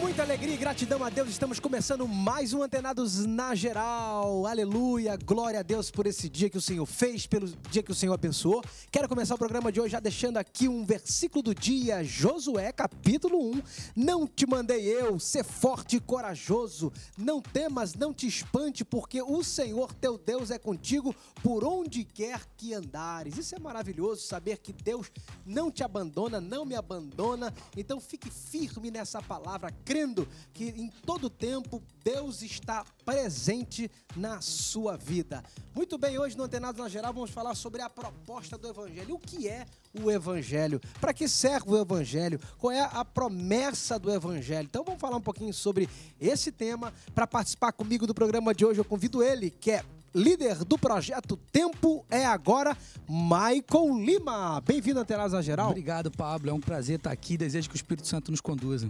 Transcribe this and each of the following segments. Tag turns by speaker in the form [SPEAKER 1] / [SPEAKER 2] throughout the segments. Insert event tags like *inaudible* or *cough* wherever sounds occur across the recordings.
[SPEAKER 1] muita alegria e gratidão a Deus, estamos começando mais um Antenados na Geral. Aleluia, glória a Deus por esse dia que o Senhor fez, pelo dia que o Senhor abençoou. Quero começar o programa de hoje já deixando aqui um versículo do dia, Josué, capítulo 1. Não te mandei eu, ser forte e corajoso, não temas, não te espante, porque o Senhor teu Deus é contigo por onde quer que andares. Isso é maravilhoso, saber que Deus não te abandona, não me abandona. Então fique firme nessa palavra, crendo que em todo tempo Deus está presente na sua vida. Muito bem, hoje no Antenados na Geral vamos falar sobre a proposta do Evangelho. O que é o Evangelho? Para que serve o Evangelho? Qual é a promessa do Evangelho? Então vamos falar um pouquinho sobre esse tema. Para participar comigo do programa de hoje, eu convido ele, que é líder do projeto Tempo é Agora, Michael Lima. Bem-vindo, Antenados na Geral. Obrigado, Pablo. É um prazer estar aqui. Desejo que o Espírito Santo nos conduza.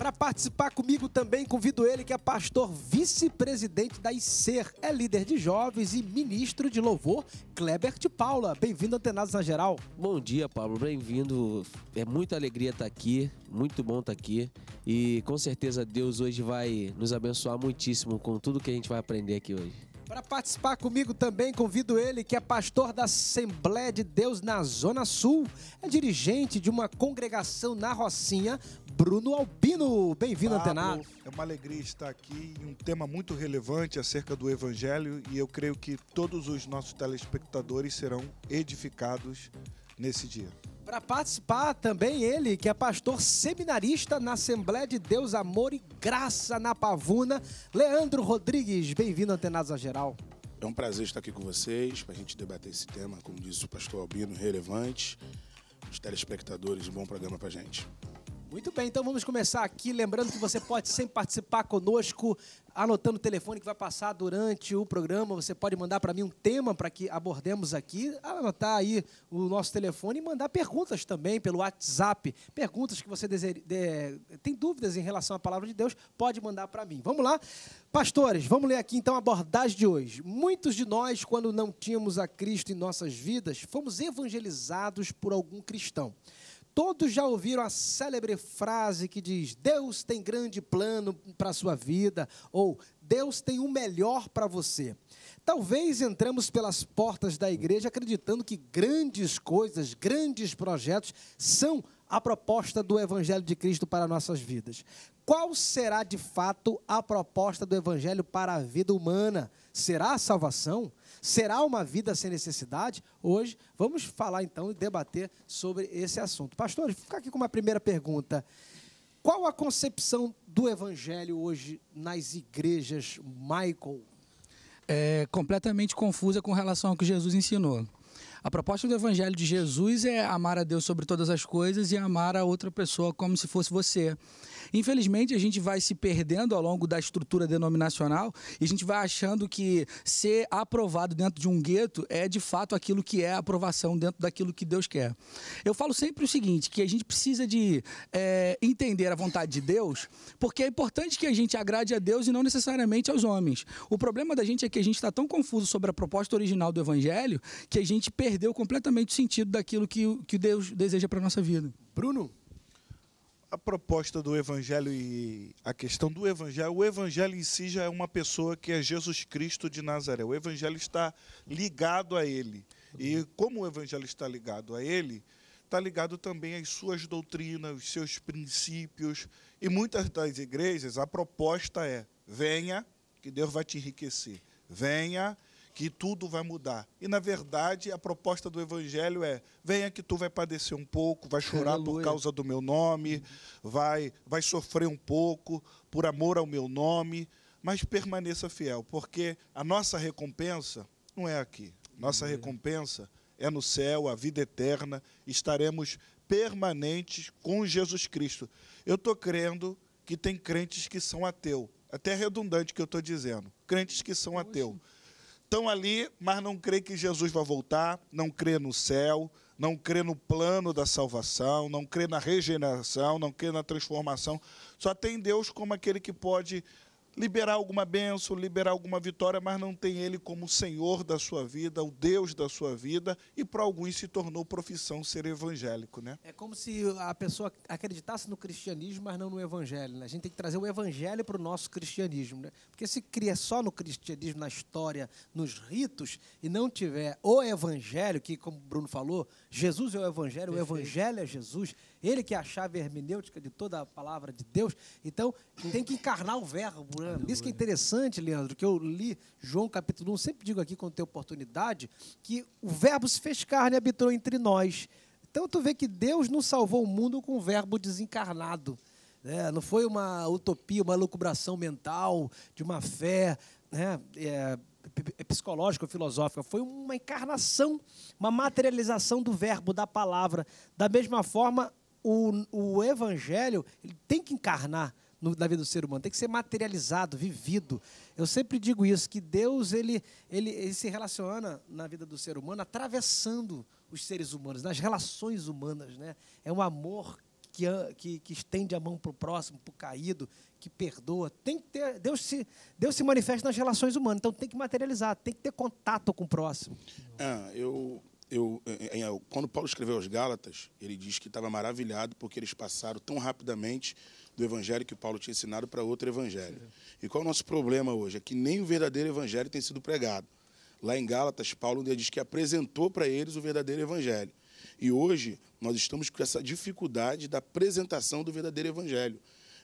[SPEAKER 1] Para participar comigo também, convido ele que é pastor vice-presidente da ICER, é líder
[SPEAKER 2] de jovens e ministro de louvor, Kleber de Paula. Bem-vindo, Antenados na Geral. Bom dia, Pablo. Bem-vindo. É muita alegria estar aqui, muito bom estar aqui. E com certeza Deus hoje vai nos abençoar muitíssimo com tudo que a gente vai aprender aqui hoje.
[SPEAKER 1] Para participar comigo também, convido ele, que é pastor da Assembleia de Deus na Zona Sul, é dirigente de uma congregação na Rocinha, Bruno Albino.
[SPEAKER 3] Bem-vindo, Antenado. É uma alegria estar aqui em um tema muito relevante acerca do Evangelho e eu creio que todos os nossos telespectadores serão edificados nesse dia. Para
[SPEAKER 1] participar também ele, que é
[SPEAKER 3] pastor seminarista na Assembleia de
[SPEAKER 4] Deus, Amor
[SPEAKER 1] e Graça na Pavuna, Leandro Rodrigues. Bem-vindo, Antenados a Geral.
[SPEAKER 4] É um prazer estar aqui com vocês para a gente debater esse tema, como diz o pastor Albino, relevante. Os telespectadores, um bom programa para gente.
[SPEAKER 1] Muito bem, então vamos começar aqui. Lembrando que você pode sempre participar conosco, anotando o telefone que vai passar durante o programa. Você pode mandar para mim um tema para que abordemos aqui, anotar aí o nosso telefone e mandar perguntas também pelo WhatsApp. Perguntas que você de, tem dúvidas em relação à palavra de Deus, pode mandar para mim. Vamos lá? Pastores, vamos ler aqui então a abordagem de hoje. Muitos de nós, quando não tínhamos a Cristo em nossas vidas, fomos evangelizados por algum cristão. Todos já ouviram a célebre frase que diz: Deus tem grande plano para a sua vida, ou Deus tem o melhor para você. Talvez entramos pelas portas da igreja acreditando que grandes coisas, grandes projetos são a proposta do Evangelho de Cristo para nossas vidas. Qual será de fato a proposta do Evangelho para a vida humana? Será a salvação? Será uma vida sem necessidade? Hoje vamos falar então e debater sobre esse assunto. Pastor, vou ficar aqui com uma primeira pergunta. Qual a concepção do evangelho hoje nas igrejas, Michael?
[SPEAKER 5] É completamente confusa com relação ao que Jesus ensinou. A proposta do Evangelho de Jesus é amar a Deus sobre todas as coisas e amar a outra pessoa como se fosse você. Infelizmente, a gente vai se perdendo ao longo da estrutura denominacional e a gente vai achando que ser aprovado dentro de um gueto é de fato aquilo que é aprovação dentro daquilo que Deus quer. Eu falo sempre o seguinte: que a gente precisa de é, entender a vontade de Deus, porque é importante que a gente agrade a Deus e não necessariamente aos homens. O problema da gente é que a gente está tão confuso sobre a proposta original do Evangelho que a gente perde perdeu completamente o sentido daquilo que, que Deus deseja para a nossa vida. Bruno?
[SPEAKER 3] A proposta do Evangelho e a questão do Evangelho, o Evangelho em si já é uma pessoa que é Jesus Cristo de Nazaré. O Evangelho está ligado a ele. E como o Evangelho está ligado a ele, está ligado também às suas doutrinas, aos seus princípios. E muitas das igrejas, a proposta é: venha, que Deus vai te enriquecer. Venha, que tudo vai mudar. E, na verdade, a proposta do Evangelho é: venha que tu vai padecer um pouco, vai chorar Aleluia. por causa do meu nome, vai, vai sofrer um pouco por amor ao meu nome, mas permaneça fiel, porque a nossa recompensa não é aqui. Nossa Aleluia. recompensa é no céu, a vida eterna, estaremos permanentes com Jesus Cristo. Eu estou crendo que tem crentes que são ateu. Até é redundante que eu estou dizendo. Crentes que são ateu estão ali, mas não creem que Jesus vai voltar, não crê no céu, não crê no plano da salvação, não crê na regeneração, não crê na transformação. Só tem Deus como aquele que pode liberar alguma bênção, liberar alguma vitória, mas não tem Ele como Senhor da sua vida, o Deus da sua vida, e para alguns se tornou profissão ser evangélico, né? É
[SPEAKER 1] como se a pessoa acreditasse no cristianismo, mas não no evangelho. Né? A gente tem que trazer o evangelho para o nosso cristianismo, né? Porque se cria só no cristianismo, na história, nos ritos, e não tiver o evangelho, que como o Bruno falou, Jesus é o evangelho, Perfeito. o evangelho é Jesus, ele que é a chave hermenêutica de toda a palavra de Deus. Então, tem que encarnar o verbo. Né? Isso que é interessante, Leandro, que eu li João capítulo 1, sempre digo aqui quando tem oportunidade, que o verbo se fez carne e habitou entre nós. Então, tu vê que Deus não salvou o mundo com o verbo desencarnado. Né? Não foi uma utopia, uma lucubração mental, de uma fé né? É, psicológica, filosófica, foi uma encarnação, uma materialização do verbo, da palavra. Da mesma forma, o, o evangelho ele tem que encarnar no, na vida do ser humano, tem que ser materializado, vivido. Eu sempre digo isso, que Deus ele, ele, ele se relaciona na vida do ser humano atravessando os seres humanos, nas relações humanas. Né? É um amor que, que, que estende a mão para o próximo, para o caído, que perdoa. Tem que ter, Deus, se, Deus se manifesta nas relações humanas, então tem que materializar,
[SPEAKER 4] tem que ter contato com o próximo. Ah, eu eu, eu, é, é, é, quando Paulo escreveu aos Gálatas, ele diz que estava maravilhado porque eles passaram tão rapidamente do evangelho que Paulo tinha ensinado para outro evangelho. E qual é o nosso problema hoje? É que nem o verdadeiro evangelho tem sido pregado. Lá em Gálatas, Paulo diz que apresentou para eles o verdadeiro evangelho. E hoje nós estamos com essa dificuldade da apresentação do verdadeiro evangelho.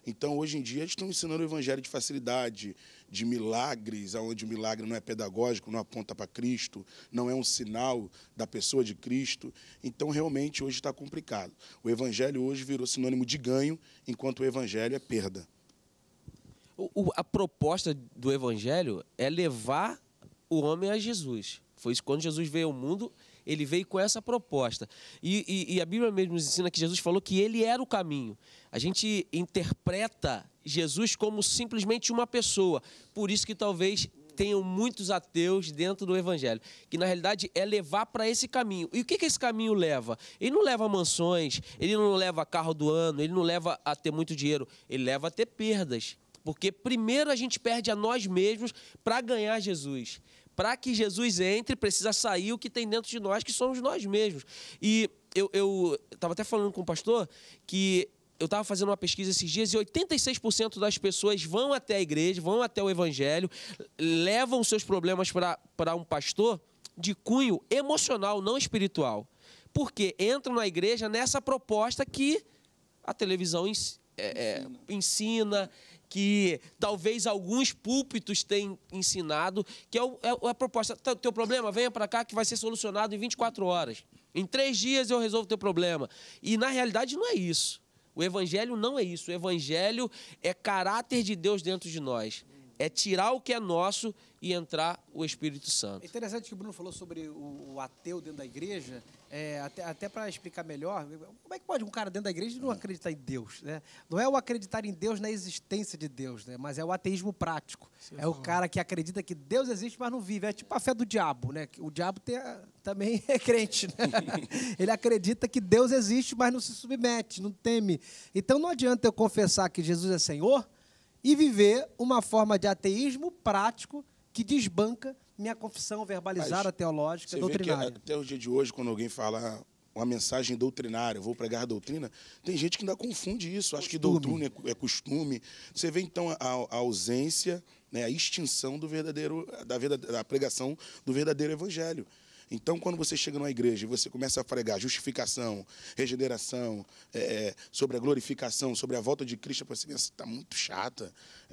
[SPEAKER 4] Então, hoje em dia, eles estão ensinando o evangelho de facilidade, de milagres, onde o milagre não é pedagógico, não aponta para Cristo, não é um sinal da pessoa de Cristo. Então, realmente, hoje está complicado. O evangelho hoje virou sinônimo de ganho, enquanto o evangelho é perda.
[SPEAKER 2] O, a proposta do evangelho é levar o homem a Jesus. Foi isso quando Jesus veio ao mundo, ele veio com essa proposta. E, e, e, a Bíblia mesmo nos ensina que Jesus falou que ele era o caminho. A gente interpreta Jesus como simplesmente uma pessoa. Por isso que talvez tenham muitos ateus dentro do Evangelho, que na realidade é levar para esse caminho. E o que, que esse caminho leva? Ele não leva mansões, ele não leva carro do ano, ele não leva a ter muito dinheiro, ele leva a ter perdas. Porque primeiro a gente perde a nós mesmos para ganhar Jesus. Para que Jesus entre, precisa sair o que tem dentro de nós, que somos nós mesmos. E eu estava até falando com o pastor que eu estava fazendo uma pesquisa esses dias e 86% das pessoas vão até a igreja, vão até o evangelho, levam seus problemas para um pastor de cunho emocional, não espiritual. Porque entram na igreja nessa proposta que a televisão ens, é, ensina. É, ensina. que talvez alguns púlpitos tenham ensinado, que é, o, é a proposta. Tá, teu problema, venha para cá que vai ser solucionado em 24 horas. Em três dias eu resolvo teu problema. E na realidade não é isso. O evangelho não é isso. O evangelho é caráter de Deus dentro de nós é tirar o que é nosso e entrar o Espírito Santo. É
[SPEAKER 1] interessante que o Bruno falou sobre o, o ateu dentro da igreja, é, até, até para explicar melhor, como é que pode um cara dentro da igreja não acreditar em Deus? Né? Não é o acreditar em Deus na existência de Deus, né? mas é o ateísmo prático. Sim, é o cara que acredita que Deus existe, mas não vive. É tipo a fé do diabo, né? O diabo tem, também *laughs* é crente. Né? *laughs* Ele acredita que Deus existe, mas não se submete, não teme. Então não adianta eu confessar que Jesus é Senhor e viver uma forma de ateísmo prático que desbanca minha confissão verbalizada, Mas teológica, você doutrinária. Vê que
[SPEAKER 4] até o dia de hoje, quando alguém fala ah, uma mensagem doutrinária, vou pregar doutrina, tem gente que ainda confunde isso, acha que doutrina é, é, costume. Você vê, então, a, a ausência, né, a extinção do verdadeiro, da, da pregação do verdadeiro evangelho. Então, quando você chega numa igreja e você começa a pregar justificação, regeneração, é, é sobre a glorificação, sobre a volta de Cristo, você pensa, está muito chata.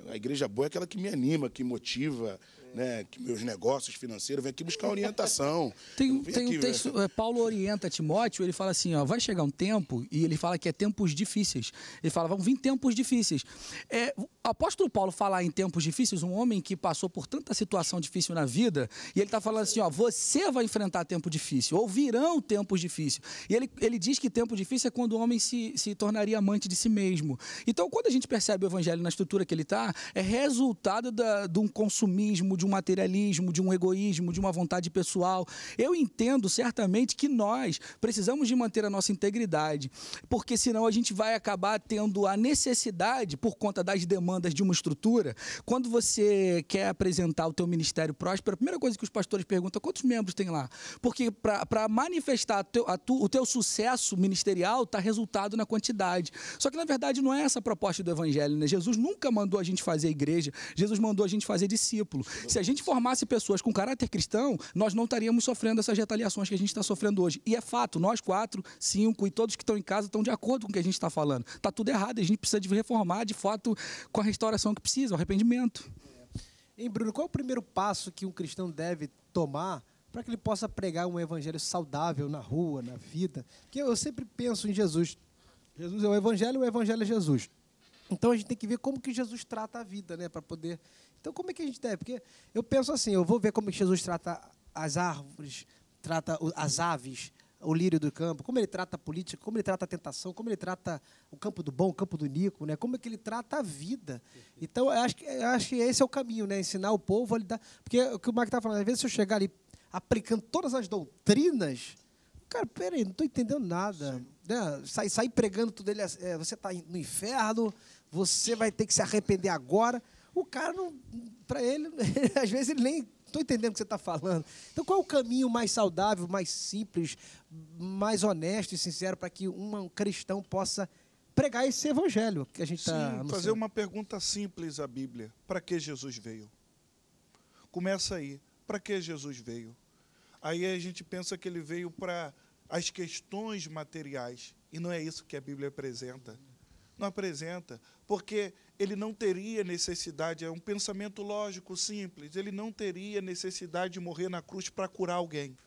[SPEAKER 4] A igreja boa é aquela que me anima, que motiva, né, que meus negócios financeiros, vem aqui buscar orientação.
[SPEAKER 5] tem, tem aqui, um texto, é, Paulo orienta Timóteo, ele fala assim, ó, vai chegar um tempo, e ele fala que é tempos difíceis. Ele fala, vão vir tempos difíceis. É, apóstolo Paulo falar em tempos difíceis, um homem que passou por tanta situação difícil na vida, e ele está falando assim, ó, você vai enfrentar tempo difícil, ou virão tempos difíceis. E ele, ele diz que tempo difícil é quando o homem se, se tornaria amante de si mesmo. Então, quando a gente percebe o evangelho na estrutura que ele está, é resultado da, de um consumismo, de de um materialismo, de um egoísmo, de uma vontade pessoal. Eu entendo certamente que nós precisamos de manter a nossa integridade, porque senão a gente vai acabar tendo a necessidade, por conta das demandas de uma estrutura, quando você quer apresentar o teu ministério próspero, a primeira coisa que os pastores perguntam é quantos membros tem lá? Porque para manifestar teu, tu, o teu sucesso ministerial está resultado na quantidade. Só que na verdade não é essa a proposta do evangelho, né? Jesus nunca mandou a gente fazer igreja, Jesus mandou a gente fazer discípulo. Se a gente formasse pessoas com caráter cristão, nós não estaríamos sofrendo essas retaliações que a gente está sofrendo hoje. E é fato, nós quatro, cinco e todos que estão em casa estão de acordo com o que a gente está falando. Está tudo errado, a gente precisa de reformar de fato
[SPEAKER 1] com a restauração que precisa, o arrependimento. Hein, Bruno, qual é o primeiro passo que um cristão deve tomar para que ele possa pregar um evangelho saudável na rua, na vida? Porque eu sempre penso em Jesus. Jesus é o evangelho, o evangelho é Jesus. Então a gente tem que ver como que Jesus trata a vida, né, para poder então, como é que a gente deve? Porque eu penso assim, eu vou ver como Jesus trata as árvores, trata as aves, o lírio do campo, como ele trata a política, como ele trata a tentação, como ele trata o campo do bom, o campo do Nico, né? como é que ele trata a vida. Então, eu acho, que, eu acho que esse é o caminho, né? ensinar o povo a lidar. Porque o que o Marco está falando, às vezes, se eu chegar ali aplicando todas as doutrinas, cara, peraí, não estou entendendo nada. Né? Sai, sai pregando tudo ele, é, é você está no inferno, você vai ter que se arrepender agora. O cara, para ele, *laughs* às vezes ele nem estou entendendo o que você está falando. Então, qual é o caminho mais saudável, mais simples, mais honesto e sincero para que um cristão possa pregar esse evangelho que a gente está. Fazer
[SPEAKER 3] uma pergunta simples à Bíblia: para que Jesus veio? Começa aí. Para que Jesus veio? Aí a gente pensa que ele veio para as questões materiais e não é isso que a Bíblia apresenta não apresenta, porque ele não teria necessidade, é um pensamento lógico simples, ele não teria necessidade de morrer na cruz para curar alguém.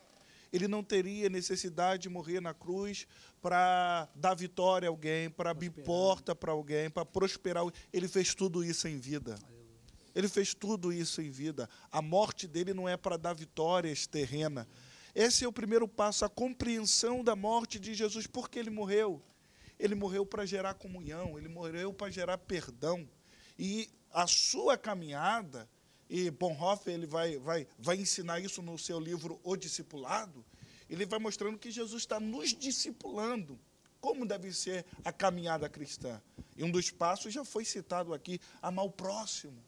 [SPEAKER 3] Ele não teria necessidade de morrer na cruz para dar vitória a alguém, para abrir porta para alguém, para prosperar. Ele fez tudo isso em vida. Ele fez tudo isso em vida. A morte dele não é para dar vitórias terrena. Esse é o primeiro passo, a compreensão da morte de Jesus, porque ele morreu. Ele morreu para gerar comunhão, ele morreu para gerar perdão. E a sua caminhada, e Bonhoeffer ele vai, vai, vai ensinar isso no seu livro O Discipulado, ele vai mostrando que Jesus está nos discipulando. Como deve ser a caminhada cristã? E um dos passos já foi citado aqui: amar o próximo.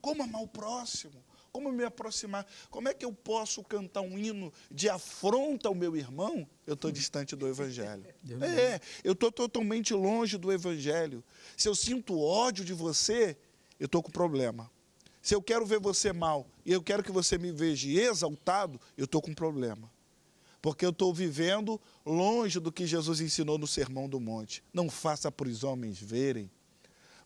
[SPEAKER 3] Como amar o próximo? como me aproximar, como é que eu posso cantar um hino de afronta ao meu irmão? Eu estou distante do Evangelho. *laughs* É, eu estou totalmente longe do Evangelho. Se eu sinto ódio de você, eu estou com problema. Se eu quero ver você mal e eu quero que você me veja exaltado, eu estou com problema porque eu estou vivendo longe do que Jesus ensinou no Sermão do Monte. Não faça para os homens verem,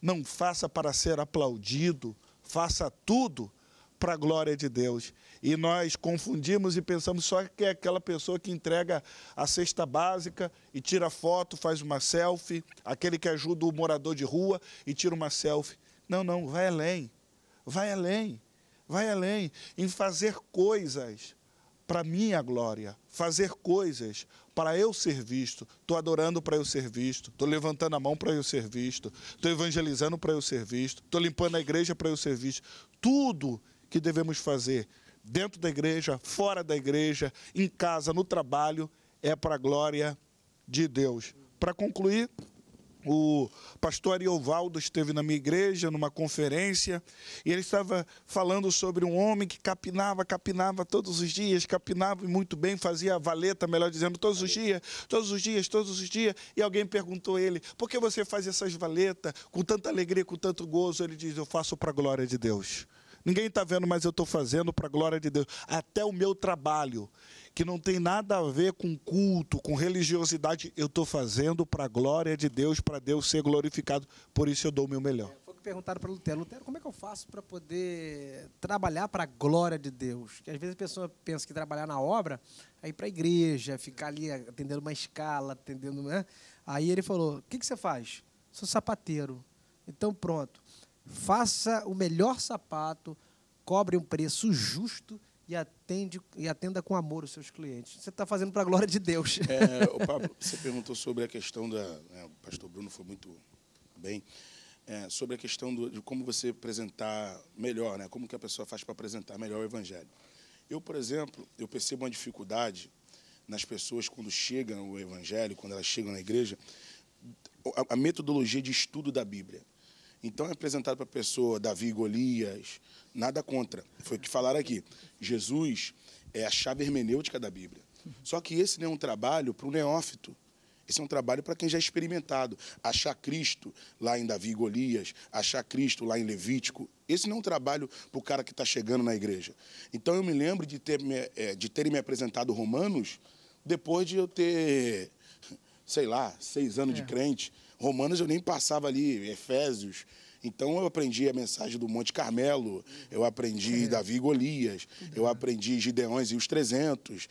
[SPEAKER 3] não faça para ser aplaudido, faça tudo para a glória de Deus. E nós confundimos e pensamos só que é aquela pessoa que entrega a cesta básica e tira foto, faz uma selfie, aquele que ajuda o morador de rua e tira uma selfie. Não, não, vai além. Vai além. Vai além em fazer coisas para minha glória, fazer coisas para eu ser visto. Estou adorando para eu ser visto, estou levantando a mão para eu ser visto, estou evangelizando para eu ser visto, estou limpando a igreja para eu ser visto. Tudo que devemos fazer dentro da igreja, fora da igreja, em casa, no trabalho, é para a glória de Deus. Para concluir, o pastor Iovaldo esteve na minha igreja, numa conferência, e ele estava falando sobre um homem que capinava, capinava todos os dias, capinava muito bem, fazia valeta, melhor dizendo, todos os dias, todos os dias, todos os dias. E alguém perguntou a ele: por que você faz essas valetas com tanta alegria, com tanto gozo? Ele diz: eu faço para a glória de Deus. Ninguém está vendo, mas eu estou fazendo para a glória de Deus. Até o meu trabalho, que não tem nada a ver com culto, com religiosidade, eu estou fazendo para a glória de Deus, para Deus ser glorificado. Por isso eu dou o meu melhor. É, foi o
[SPEAKER 1] que perguntaram para Lutero. Lutero, como é que eu faço para poder trabalhar para a glória de Deus? Porque às vezes a pessoa pensa que trabalhar na obra é ir para a igreja, ficar ali atendendo uma escala, atendendo. Né? Aí ele falou: o que, que você faz? Sou sapateiro. Então pronto. Faça o melhor sapato, cobre um preço justo e, atende, e atenda com amor os seus clientes. Você está fazendo para a glória de Deus. É, o Pablo,
[SPEAKER 4] você perguntou sobre a questão da. Né, o pastor Bruno foi muito bem. É, sobre a questão do, de como você apresentar melhor, né? como que a pessoa faz para apresentar melhor o Evangelho. Eu, por exemplo, eu percebo uma dificuldade nas pessoas quando chegam o Evangelho, quando elas chegam na igreja, a, a metodologia de estudo da Bíblia. Então é apresentado para a pessoa Davi e Golias, nada contra. Foi o que falaram aqui. Jesus é a chave hermenêutica da Bíblia. Só que esse não é um trabalho para o neófito. Esse é um trabalho para quem já é experimentado. Achar Cristo lá em Davi e Golias, achar Cristo lá em Levítico. Esse não é um trabalho para o cara que está chegando na igreja. Então eu me lembro de, ter me, é, de terem me apresentado Romanos depois de eu ter, sei lá, seis anos é. de crente. Romanos eu nem passava ali, Efésios. Então eu aprendi a mensagem do Monte Carmelo, eu aprendi é. Davi e Golias, eu aprendi Gideões e os 300.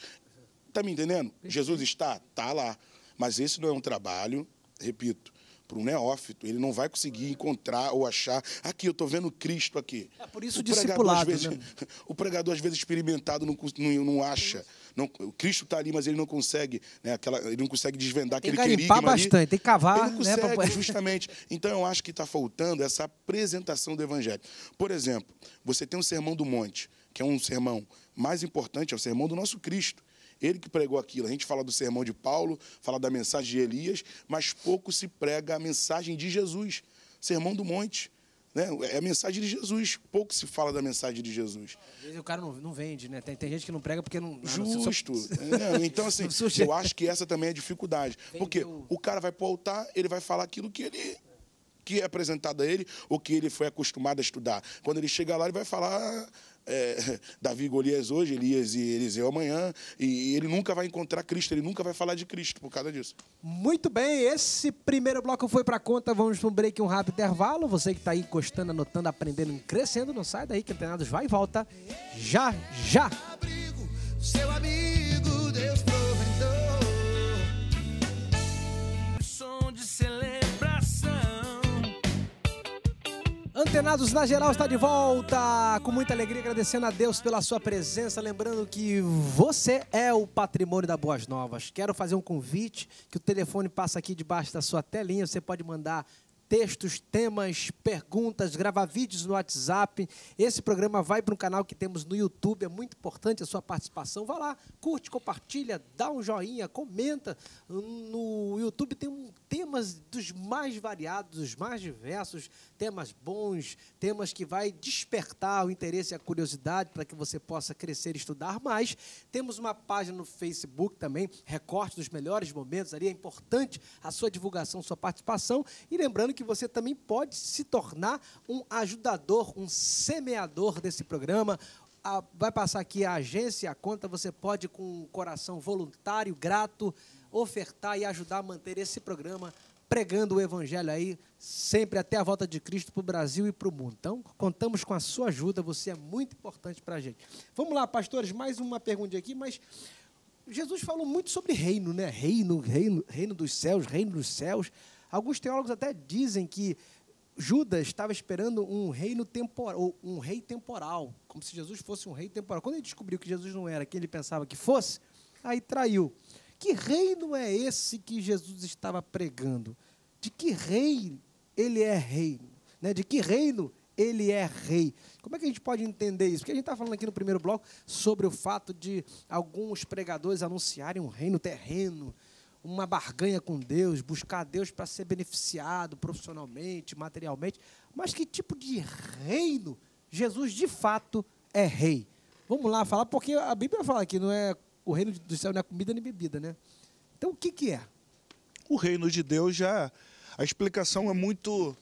[SPEAKER 4] Tá me entendendo? Jesus está, tá lá. Mas esse não é um trabalho, repito, para um neófito, ele não vai conseguir encontrar ou achar. Aqui, eu estou vendo Cristo aqui. É por isso o discipulado. Pregador, né? vezes, né? *laughs* O pregador, às vezes, experimentado não, não, não acha. Não, o Cristo está ali, mas ele não consegue, né, aquela, ele não consegue desvendar tem aquele querigma. Tem que limpar bastante, tem que cavar. Ele não né, consegue, né, pra... *laughs* justamente. Então eu acho que está faltando essa apresentação do Evangelho. Por exemplo, você tem o sermão do monte, que é um sermão mais importante, é o sermão do nosso Cristo. Ele que pregou aquilo. A gente fala do sermão de Paulo, fala da mensagem de Elias, mas pouco se prega a mensagem de Jesus. Sermão do Monte. Né? É a mensagem de Jesus. Pouco se fala da mensagem de Jesus. Às vezes o cara não, não vende, né? Tem, tem gente que não prega porque não. Justo. Não, *laughs* não, é, então, assim, eu acho que essa também é a dificuldade. Porque o cara vai para o altar, ele vai falar aquilo que ele que é apresentado a ele o que ele foi acostumado a estudar. Quando ele chegar lá, ele vai falar é, *laughs* Davi e Golias hoje, Elias e Eliseu amanhã, e ele nunca vai encontrar Cristo, ele nunca vai falar de Cristo por causa disso. Muito bem, esse primeiro bloco foi para conta, vamos para um break, um rápido intervalo. Você que está aí
[SPEAKER 1] encostando, anotando, aprendendo, crescendo, não sai daí que Antenados vai e volta já, já. Abrigo,
[SPEAKER 2] seu amigo.
[SPEAKER 1] Antenados na geral está de volta, com muita alegria, agradecendo a Deus pela sua presença, lembrando que você é o patrimônio da Boas Novas. Quero fazer um convite, que o telefone passa aqui debaixo da sua telinha, você pode mandar textos, temas, perguntas, gravar vídeos no WhatsApp. Esse programa vai para um canal que temos no YouTube, é muito importante a sua participação. Vá lá, curte, compartilha, dá um joinha, comenta. No YouTube tem um, temas dos mais variados, dos mais diversos, temas bons, temas que vai despertar o interesse e a curiosidade para que você possa crescer e estudar mais. Temos uma página no Facebook também, recorte dos melhores momentos ali, é importante a sua divulgação, sua participação. E lembrando que que você também pode se tornar um ajudador, um semeador desse programa. Ah, vai passar aqui a agência, a conta, você pode, com um coração voluntário, grato, ofertar e ajudar a manter esse programa pregando o Evangelho aí, sempre até a volta de Cristo para o Brasil e para o mundo. Então, contamos com a sua ajuda, você é muito importante para a gente. Vamos lá, pastores, mais uma pergunta aqui, mas Jesus falou muito sobre reino, né? Reino, reino, reino dos céus, reino dos céus. Alguns teólogos até dizem que Judas estava esperando um reino temporal, um rei temporal, como se Jesus fosse um rei temporal. Quando ele descobriu que Jesus não era quem ele pensava que fosse, aí traiu. Que reino é esse que Jesus estava pregando? De que rei ele é rei? Né? De que reino ele é rei? Como é que a gente pode entender isso? Porque a gente está falando aqui no primeiro bloco sobre o fato de alguns pregadores anunciarem um reino terreno, uma barganha com Deus, buscar Deus para ser beneficiado profissionalmente, materialmente, mas que tipo de reino Jesus de fato é rei? Vamos lá falar, porque
[SPEAKER 3] a Bíblia fala que não é o reino do céu não é comida nem bebida, né? Então o que, que é? O reino de Deus já a explicação é muito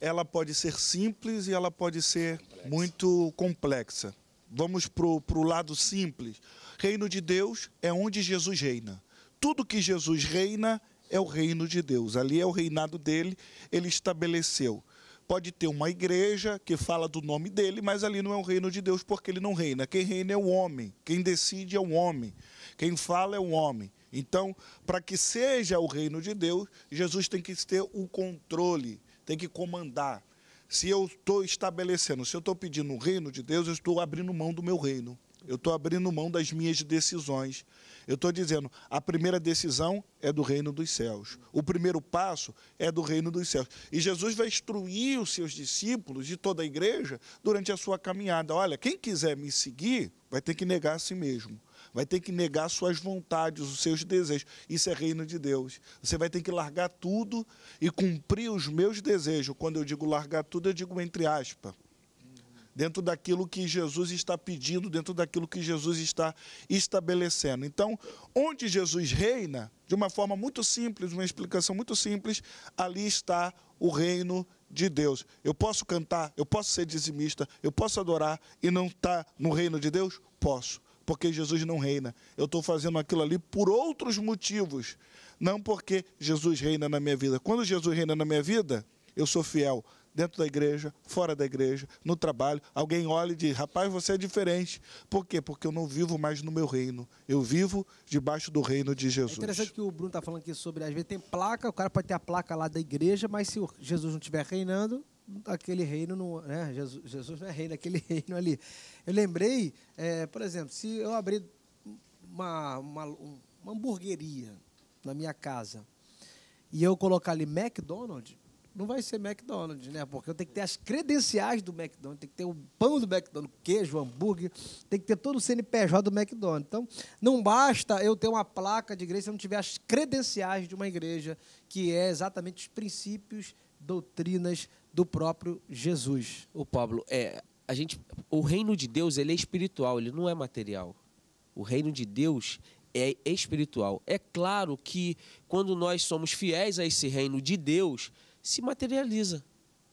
[SPEAKER 3] ela pode ser simples e ela pode ser muito complexa. Vamos para o lado simples. Reino de Deus é onde Jesus reina tudo que Jesus reina é o reino de Deus. Ali é o reinado dele, ele estabeleceu. Pode ter uma igreja que fala do nome dele, mas ali não é o reino de Deus porque ele não reina. Quem reina é o homem, quem decide é o homem, quem fala é o homem. Então, para que seja o reino de Deus, Jesus tem que ter o controle, tem que comandar. Se eu estou estabelecendo, se eu estou pedindo o reino de Deus, eu estou abrindo mão do meu reino. Eu estou abrindo mão das minhas decisões. Eu estou dizendo, a primeira decisão é do reino dos céus. O primeiro passo é do reino dos céus. E Jesus vai instruir os seus discípulos e toda a igreja durante a sua caminhada. Olha, quem quiser me seguir vai ter que negar a si mesmo. Vai ter que negar suas vontades, os seus desejos. Isso é reino de Deus. Você vai ter que largar tudo e cumprir os meus desejos. Quando eu digo largar tudo, eu digo entre aspas dentro daquilo que Jesus está pedindo, dentro daquilo que Jesus está estabelecendo. Então, onde Jesus reina, de uma forma muito simples, uma explicação muito simples, ali está o reino de Deus. Eu posso cantar, eu posso ser dizimista, eu posso adorar e não estar tá no reino de Deus? Posso, porque Jesus não reina. Eu estou fazendo aquilo ali por outros motivos, não porque Jesus reina na minha vida. Quando Jesus reina na minha vida, eu sou fiel dentro da igreja, fora da igreja, no trabalho, alguém olha e diz: rapaz, você é diferente. Por quê? Porque eu não vivo mais no meu reino. Eu vivo debaixo do reino de Jesus. É interessante
[SPEAKER 1] que o Bruno está falando aqui sobre, às vezes tem placa, o cara pode ter a placa lá da igreja, mas se Jesus não estiver reinando, aquele reino não. Né? Jesus, Jesus não é rei daquele *laughs* reino ali. Eu lembrei, é, por exemplo, se eu abrir uma, uma, uma hamburgueria na minha casa e eu colocar ali McDonald's não vai ser McDonald's, né? Porque eu tenho que ter as credenciais do McDonald's, tem que ter o pão do McDonald's, queijo, hambúrguer, tem que ter todo o CNPJ do McDonald's. Então, não basta eu ter uma placa de igreja se eu não tiver as credenciais de uma igreja, que é exatamente os princípios, doutrinas do próprio Jesus.
[SPEAKER 2] O Pablo, é, a gente, o reino de Deus ele é espiritual, ele não é material. O reino de Deus é espiritual. É claro que quando nós somos fiéis a esse reino de Deus, se materializa.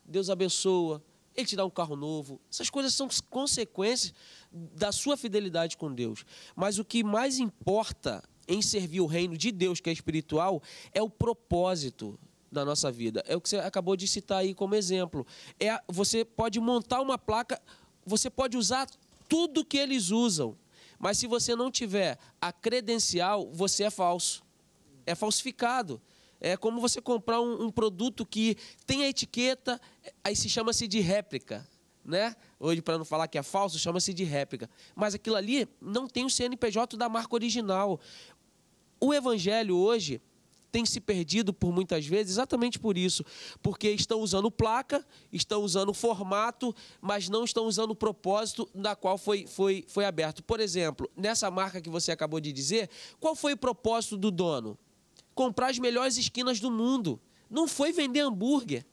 [SPEAKER 2] Deus abençoa, ele te dá um carro novo. Essas coisas são consequências da sua fidelidade com Deus. Mas o que mais importa em servir o reino de Deus, que é espiritual, é o propósito da nossa vida. É o que você acabou de citar aí como exemplo. É, você pode montar uma placa, você pode usar tudo que eles usam. Mas se você não tiver a credencial, você é falso. É falsificado. É como você comprar um, um produto que tem a etiqueta, aí se chama-se de réplica. Né? Hoje, para não falar que é falso, chama-se de réplica. Mas aquilo ali não tem o CNPJ da marca original. O evangelho hoje tem se perdido por muitas vezes exatamente por isso, porque estão usando placa, estão usando formato, mas não estão usando o propósito da qual foi, foi, foi aberto. Por exemplo, nessa marca que você acabou de dizer, qual foi o propósito do dono? comprar as melhores esquinas do mundo. Não foi vender hambúrguer.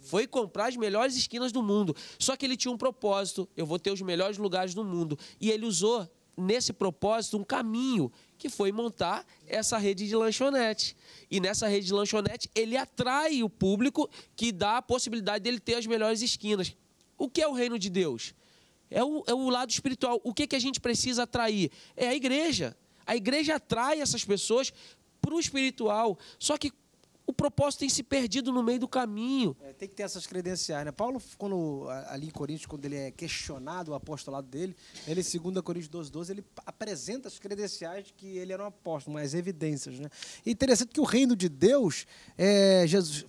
[SPEAKER 2] Foi comprar as melhores esquinas do mundo. Só que ele tinha um propósito: eu vou ter os melhores lugares do mundo. E ele usou nesse propósito um caminho que foi montar essa rede de lanchonete. E nessa rede de lanchonete ele atrai o público que dá a possibilidade dele ter as melhores esquinas. O que é o reino de Deus? É o, é o lado espiritual. O que, que a gente precisa atrair? É a igreja. A igreja atrai essas pessoas para o espiritual. Só que o propósito tem se perdido no meio do caminho. É, tem que ter essas credenciais, né? Paulo, quando,
[SPEAKER 1] ali em Coríntios, quando ele é questionado o apostolado dele, ele, segundo Coríntios 12, 12, ele apresenta as credenciais de que ele era um apóstolo, as evidências, né? E interessante que o reino de Deus, é, Jesus,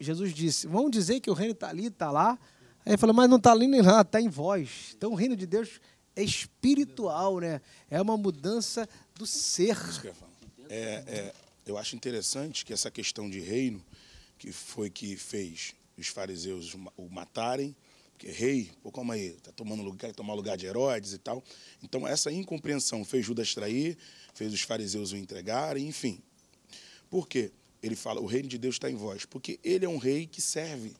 [SPEAKER 1] Jesus disse, vão dizer que o reino está ali, está lá. Aí ele falou, mas não está ali nem lá, está em vós. Então o reino de Deus é espiritual, né? É uma mudança do ser. Isso
[SPEAKER 4] que eu falo. É, é, eu acho interessante que essa questão de reino, que foi que fez os fariseus o matarem, porque rei, pô, calma aí, está tomando lugar, tomar lugar de Herodes e tal. Então, essa incompreensão fez Judas trair, fez os fariseus o entregarem, enfim. Por quê? Ele fala, o reino de Deus está em vós, porque ele é um rei que serve.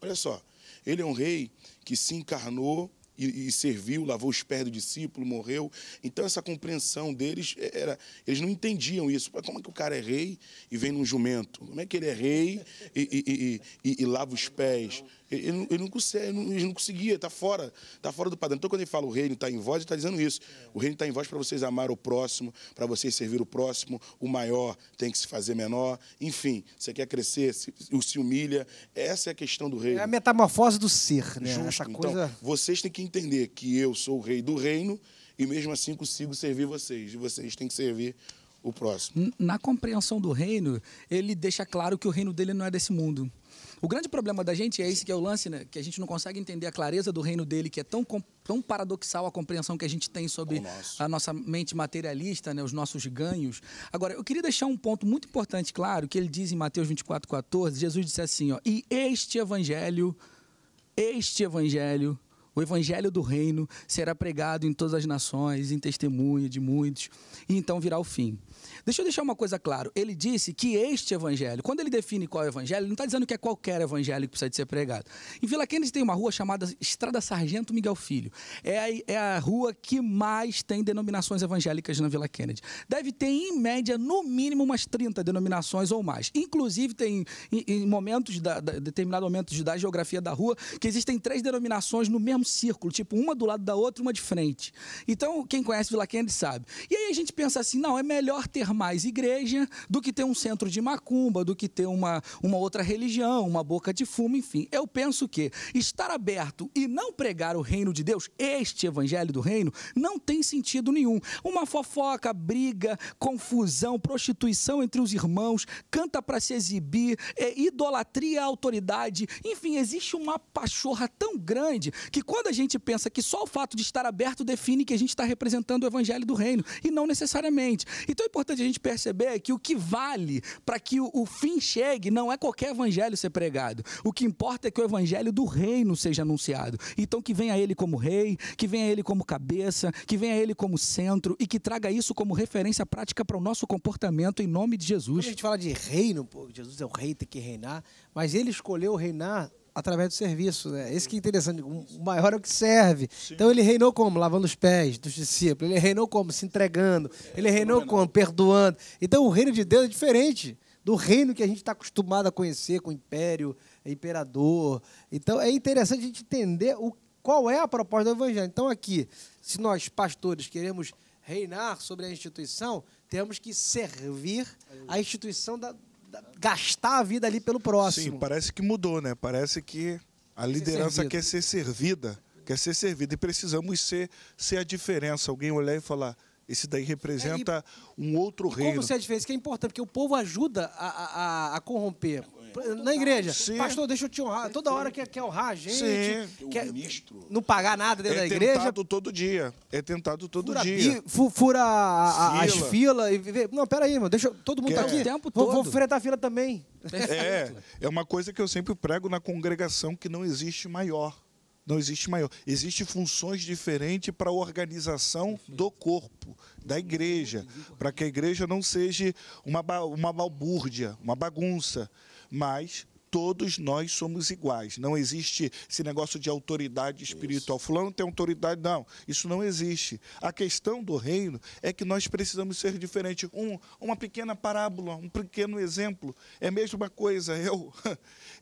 [SPEAKER 4] Olha só, ele é um rei que se encarnou e, e, serviu, lavou os pés do discípulo, morreu. Então essa compreensão deles é, era, eles não entendiam isso. Como é que o cara é rei e vem num jumento? Como é que ele é rei e, e, e lava os pés? Ele, não, ele não conseguia, ele não conseguia, está fora, está fora do padrão. Então, quando ele fala o reino está em voz, ele está dizendo isso. O reino está em voz para vocês amar o próximo, para vocês servir o próximo, o maior tem que se fazer menor. Enfim, você quer crescer, se, se humilha. Essa é a questão do reino. É a metamorfose do
[SPEAKER 1] ser, né? Justo. Essa então, coisa... Então,
[SPEAKER 4] vocês têm que entender que eu sou o rei do reino e mesmo assim consigo servir vocês. E vocês têm que servir o próximo.
[SPEAKER 5] Na compreensão do reino, ele deixa claro que o reino dele não é desse mundo. O grande problema da gente é esse que é o lance, né? Que a gente não consegue entender a clareza do reino dele, que é tão, tão paradoxal a compreensão que a gente tem sobre a nossa mente materialista, né? os nossos ganhos. Agora, eu queria deixar um ponto muito importante claro, que ele diz em Mateus 24, 14, Jesus disse assim, ó, e este evangelho, este evangelho, o evangelho do reino será pregado em todas as nações, em testemunho de muitos, e então virá o fim. Deixa eu deixar uma coisa claro. Ele disse que este evangelho, quando ele define qual é o evangelho, ele não está dizendo que é qualquer evangelho que precisa de ser pregado. Em Vila Kennedy tem uma rua chamada Estrada Sargento Miguel Filho. É a, é a rua que mais tem denominações evangélicas na Vila Kennedy. Deve ter, em média, no mínimo umas 30 denominações ou mais. Inclusive, tem em, em momentos, da, da, determinados momentos da geografia da rua, que existem três denominações no mesmo círculo, tipo uma do lado da outra, uma de frente. Então, quem conhece Vila Kennedy sabe. E aí a gente pensa assim, não, é melhor ter mais igreja do que ter um centro de macumba, do que ter uma, uma outra religião, uma boca de fumo, enfim. Eu penso que estar aberto e não pregar o reino de Deus, este evangelho do reino, não tem sentido nenhum. Uma fofoca, briga, confusão, prostituição entre os irmãos, canta para se exibir, é, idolatria autoridade, enfim, existe uma pachorra tão grande que quando a gente pensa que só o fato de estar aberto define que a gente está representando o evangelho do reino, e não necessariamente. Então é importante a gente gente perceber é que o que vale para que o, o fim chegue não é qualquer evangelho ser pregado. O que importa é que o evangelho do reino seja anunciado. Então que venha ele como rei, que venha ele como cabeça, que venha ele como
[SPEAKER 1] centro e que traga isso como referência prática para o nosso comportamento em nome de Jesus. Quando a gente fala de reino, pô, Jesus é o rei, tem que reinar, mas ele escolheu reinar através do serviço. Né? Esse que é uhum. interessante, o maior é o que serve. Sim. Então ele reinou como? Lavando os pés dos discípulos. Ele reinou como? Se entregando. ele reinou como? Perdoando. Então o reino de Deus é diferente do reino que a gente está acostumado a conhecer, com império, imperador. Então é interessante a gente entender o, qual é a proposta do evangelho. Então aqui, se nós pastores queremos reinar sobre a instituição, temos que servir a instituição da,
[SPEAKER 3] gastar a vida ali pelo próximo. Sim, parece que mudou, né? Parece que a liderança ser quer ser servida, quer ser servida e precisamos ser ser a diferença. Alguém olhar e falar esse daí representa é, e, um outro e reino. Como ser a diferença? Que é importante, porque o povo ajuda a, a, a corromper
[SPEAKER 1] na igreja. Sim. Pastor, deixa eu te honrar. Toda hora que quer honrar a gente. Sim. Quer ministro.
[SPEAKER 3] Não pagar nada dentro é da igreja. É tentado todo dia. É tentado todo fura dia. Bi, fura a, as filas. não pera não, peraí, mano. Deixa, todo mundo tá aqui. O tempo todo. Vou, enfrentar a fila também. É, é uma coisa que eu sempre prego na congregação que não existe maior. Não existe maior. Existem funções diferentes para a organização do corpo, da igreja, para que a igreja não seja uma, uma balbúrdia, uma bagunça mas todos nós somos iguais. Não existe esse negócio de autoridade espiritual. Isso. Fulano tem autoridade, não. Isso não existe. A questão do reino é que nós precisamos ser diferentes. Um, uma pequena parábola, um pequeno exemplo. É a mesma coisa *laughs* eu,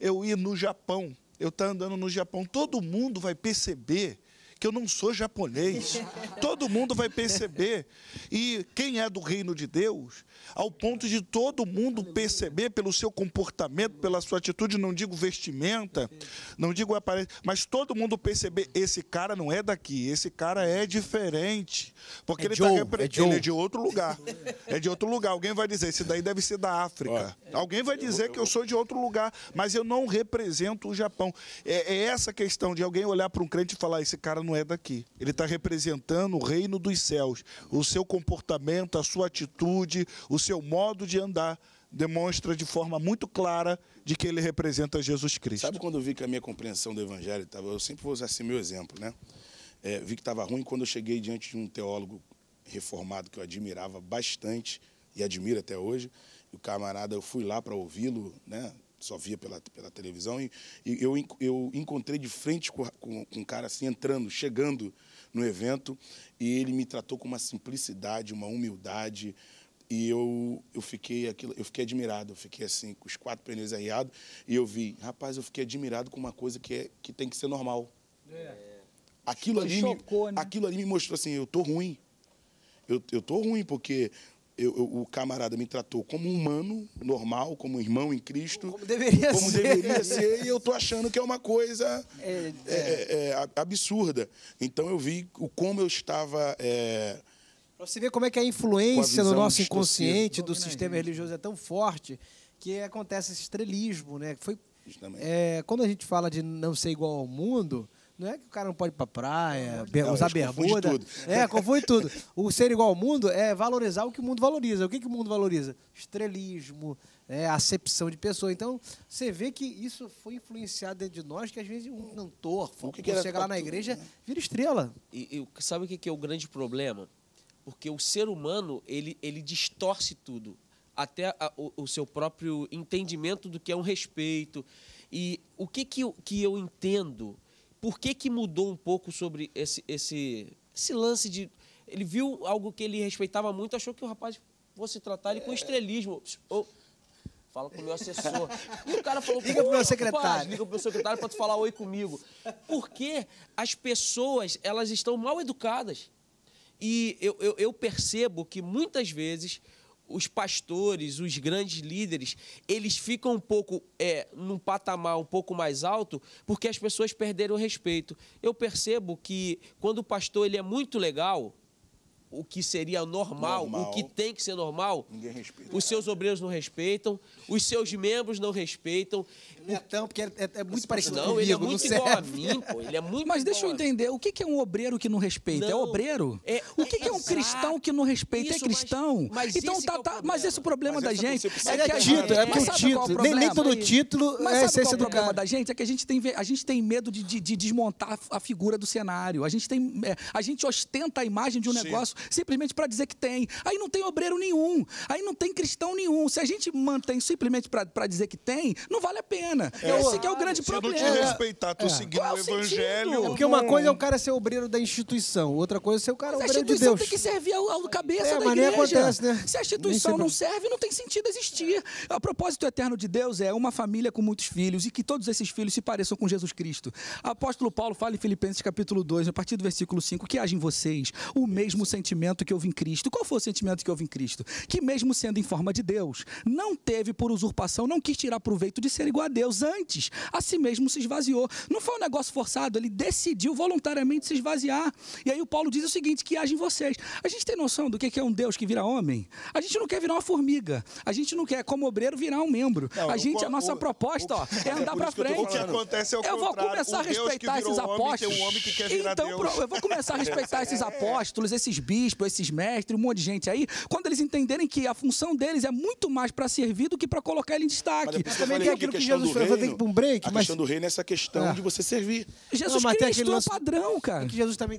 [SPEAKER 3] eu ir no Japão, eu estar tá andando no Japão, todo mundo vai perceber que eu não sou japonês. *laughs* Todo mundo vai perceber. E quem é do reino de Deus, ao ponto de todo mundo perceber pelo seu comportamento, pela sua atitude, não digo vestimenta, não digo aparência, mas todo mundo perceber, esse cara não é daqui, esse cara é diferente. Porque é ele, está representando é ele é de outro lugar. É de outro lugar. Alguém vai dizer, esse daí deve ser da África. Alguém vai dizer que eu sou de outro lugar, mas eu não represento o Japão. É, é essa questão de alguém olhar para um crente e falar, esse cara não é daqui. Ele está representando o reino dos céus. O seu comportamento, a sua atitude, o seu modo de andar demonstra de forma muito clara de que ele representa Jesus Cristo. Sabe
[SPEAKER 4] quando eu vi que a minha compreensão do evangelho estava. Eu sempre vou usar esse meu exemplo, né? É, vi que estava ruim quando eu cheguei diante de um teólogo reformado que eu admirava bastante e admiro até hoje. E o camarada, eu fui lá para ouvi-lo, né? só via pela, pela televisão, e, e eu, eu encontrei de frente com, com, com um cara assim, entrando, chegando no evento, e ele me tratou com uma simplicidade, uma humildade, e eu, eu, fiquei aquilo, eu fiquei admirado, eu fiquei assim, com os quatro pneus arriados, e eu vi, rapaz, eu fiquei admirado com uma coisa que, é, que tem que ser normal. É. Aquilo, ali chocou, me, né? aquilo ali me mostrou assim, eu tô ruim. Eu, eu tô ruim, porque eu, eu, o camarada me tratou como um humano, normal, como um irmão em Cristo. Como deveria como ser. deveria ser, e eu tô achando que é uma coisa é, é. É, é, é absurda. Então eu vi o, como eu estava. É,
[SPEAKER 1] Para você ver como é que a influência no nosso inconsciente do sistema religioso é tão forte que acontece esse estrelismo, né? Foi, quando a gente fala de não ser igual ao mundo, não é que o cara não pode ir pra praia, não, usar bermuda. tudo. É, confunde tudo. O ser igual ao mundo é valorizar o que o mundo valoriza. O que, que o mundo valoriza? Estrelismo, é, acepção de pessoa. Então, você vê que isso foi influenciado dentro de nós, que às vezes um cantor, o que, que chega lá na igreja, né?
[SPEAKER 2] vira estrela. E, e sabe o que é o grande problema? Porque o ser humano, ele, ele distorce tudo. Até a, o, o seu próprio entendimento do que é um respeito. E o que, que, que eu entendo por que, que mudou um pouco sobre esse, esse, esse lance de. Ele viu algo que ele respeitava muito, achou que o rapaz fosse tratar ele com estrelismo. Ou, fala com o meu assessor. E o cara falou... Liga pro meu secretário. Rapaz, liga pro meu secretário para tu falar oi comigo. Porque as pessoas, elas estão mal educadas. E eu, eu, eu percebo que muitas vezes os pastores, os grandes líderes, eles ficam um pouco é, num patamar um pouco mais alto porque as pessoas perderam o respeito. Eu percebo que quando o pastor ele é muito legal, o que seria normal, normal, o que tem que ser normal, ninguém respeita. Os seus obreiros não respeitam, os seus membros não respeitam. então porque é, é, é, muito parecido não, comigo. Ele é muito igual é a mim, *laughs* pô. Ele é
[SPEAKER 5] muito Mas deixa eu entender, o que, é um obreiro que não respeita? Não, é obreiro?
[SPEAKER 2] É, o que, é um cristão
[SPEAKER 5] que não respeita? Isso, é cristão? Mas, mas então, tá, tá, é tá, mas esse é o problema mas da gente. É, que é gente, é porque o título. Nem, nem todo título mas é sabe essência do o problema da gente? É que a gente tem, a gente tem medo de, de, de desmontar a figura do cenário. A gente, tem, a gente ostenta a imagem de um Sim. negócio simplesmente para dizer que tem. Aí não tem obreiro nenhum, aí não tem cristão nenhum. Se a gente mantém simplesmente para dizer que tem, não vale a pena. É, Esse que é o grande se problema. Se eu não te respeitar, tu é. seguindo o, evangelho. porque uma coisa é o cara
[SPEAKER 1] ser obreiro da instituição, outra coisa é ser o cara mas obreiro de Deus. A instituição
[SPEAKER 5] tem que servir ao, ao cabeça é, da igreja. Acontece, né? Se a instituição não serve, não tem sentido existir. O propósito eterno de Deus é uma família com muitos filhos e que todos esses filhos se pareçam com Jesus Cristo. Apóstolo Paulo fala em Filipenses capítulo 2, a partir do versículo 5, que haja em vocês o mesmo sentimento sentimento que houve em Cristo. Qual foi o sentimento que houve em Cristo? Que, mesmo sendo em forma de Deus, não teve por usurpação, não quis tirar proveito de ser igual a Deus. Antes, a si mesmo se esvaziou. Não foi um negócio forçado, ele decidiu voluntariamente se esvaziar. E aí o Paulo diz o seguinte: que age em vocês. A gente tem noção do que é um Deus que vira homem? A gente não quer virar uma formiga. A gente não quer, como obreiro, virar um membro. Não, a gente, o, a nossa o, proposta, o, ó, é andar para frente. O que acontece é o eu vou começar a respeitar esses apóstolos. então, eu vou começar a respeitar esses *laughs* é. apóstolos, esses bispos bispos, esses mestres, um monte de gente aí, quando eles entenderem que a função deles é muito mais para servir do que para colocar
[SPEAKER 4] ele em destaque. Mas também tem aquilo que Jesus falou, tem que um break. A mas... questão do reino é essa questão ah. de você servir. Jesus não, Cristo aquele é o padrão,
[SPEAKER 1] cara. É que Jesus também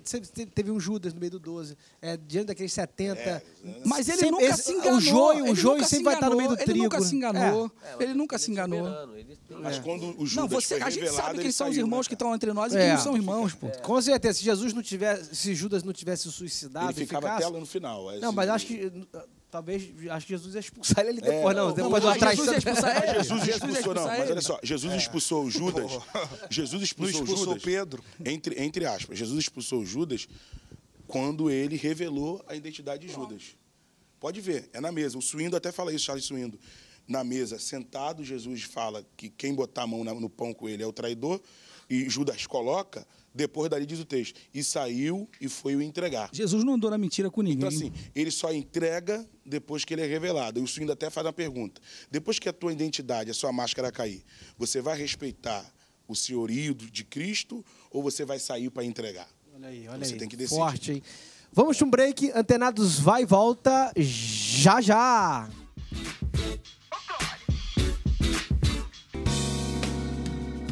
[SPEAKER 1] teve um Judas no meio do 12, é, diante daqueles 70. É, mas ele sempre, nunca esse, se enganou. O joio, o joio sempre se vai estar tá no meio do trigo. Ele nunca é. se enganou. Ele nunca se enganou. Mas quando
[SPEAKER 5] o Judas não, você, A gente sabe quem são tá os né, irmãos
[SPEAKER 1] que estão entre nós e é. quem não são irmãos, pô. Com certeza, se Jesus não tivesse, se Judas não tivesse suicidado, ficava até lá no final. Assim, não, mas acho que uh, talvez acho que Jesus ia expulsar ele depois, é, não, não, depois não, atrás. Jesus, *laughs* expulsar ele. Jesus expulsou, não, mas olha
[SPEAKER 4] só, Jesus é. expulsou o Judas. Jesus expulsou, expulsou Judas, Pedro. Entre, entre aspas, Jesus expulsou Judas quando ele revelou a identidade de Judas. Pode ver, é na mesa. O Suindo até fala isso, Charles Suindo. Na mesa, sentado, Jesus fala que quem botar a mão no pão com ele é o traidor, e Judas coloca. Depois dali diz o texto, e saiu e foi o entregar. Jesus não andou na mentira com então, ninguém. Então assim, ele só entrega depois que ele é revelado. E o ainda até faz uma pergunta. Depois que a tua identidade, a sua máscara cair, você vai respeitar o senhorio de Cristo ou você vai sair para entregar? Olha aí, olha você aí. Você tem que decidir. Forte, hein? Vamos para um break. Antenados
[SPEAKER 1] vai e volta já já.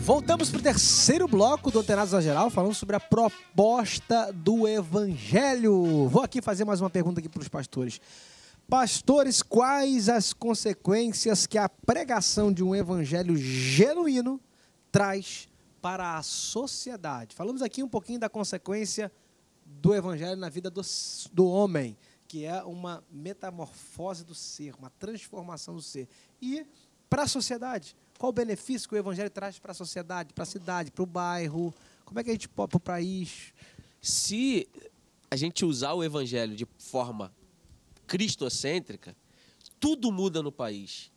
[SPEAKER 1] Voltamos para o terceiro bloco do Antenados da Geral, falando sobre a proposta do Evangelho. Vou aqui fazer mais uma pergunta aqui para os pastores. Pastores, quais as consequências que a pregação de um Evangelho genuíno traz para a sociedade? Falamos aqui um pouquinho da consequência do Evangelho na vida do, do homem, que é uma metamorfose do ser, uma transformação do ser. E para a sociedade? Qual o benefício que o evangelho traz para a sociedade, para a cidade, para o bairro?
[SPEAKER 2] Como é que a gente pode para o país? Se a gente usar o evangelho de forma cristocêntrica, tudo muda no país.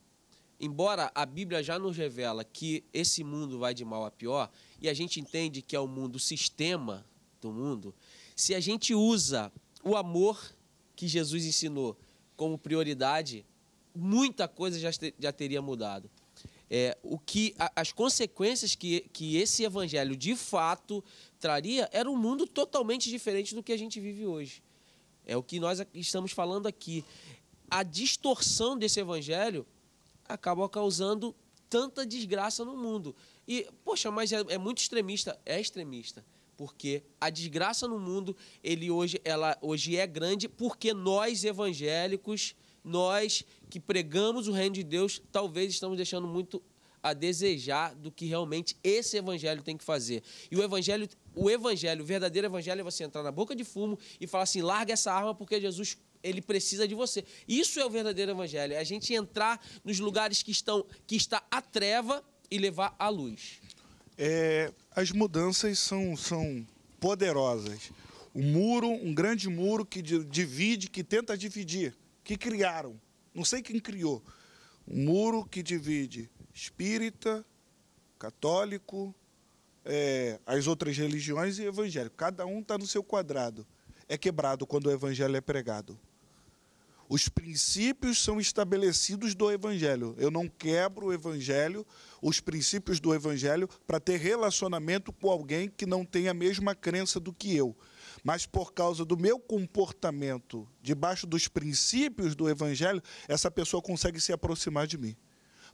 [SPEAKER 2] Embora a Bíblia já nos revela que esse mundo vai de mal a pior, e a gente entende que é o mundo o sistema do mundo, se a gente usa o amor que Jesus ensinou como prioridade, muita coisa já, já teria mudado. É, o que a, as consequências que, que esse evangelho de fato traria era um mundo totalmente diferente do que a gente vive hoje. É o que nós estamos falando aqui. A distorção desse evangelho acaba causando tanta desgraça no mundo. E, poxa, mas é, é muito extremista. É extremista porque a desgraça no mundo ele hoje, ela hoje é grande porque nós evangélicos nós que pregamos o reino de Deus, talvez estamos deixando muito a desejar do que realmente esse evangelho tem que fazer. E o evangelho, o evangelho, o verdadeiro evangelho é você entrar na boca de fumo e falar assim: "Larga essa arma porque Jesus ele precisa de você". Isso é o verdadeiro evangelho, é a gente entrar nos lugares que estão que está a treva e levar a luz.
[SPEAKER 3] É, as mudanças são são poderosas. O muro, um grande muro que divide, que tenta dividir que criaram, não sei quem criou, um muro que divide espírita, católico, é, as outras religiões e evangélico. Cada um está no seu quadrado. É quebrado quando o evangelho é pregado. Os princípios são estabelecidos do Evangelho. Eu não quebro o Evangelho, os princípios do Evangelho, para ter relacionamento com alguém que não tem a mesma crença do que eu mas por causa do meu comportamento debaixo dos princípios do Evangelho, essa pessoa consegue se aproximar de mim.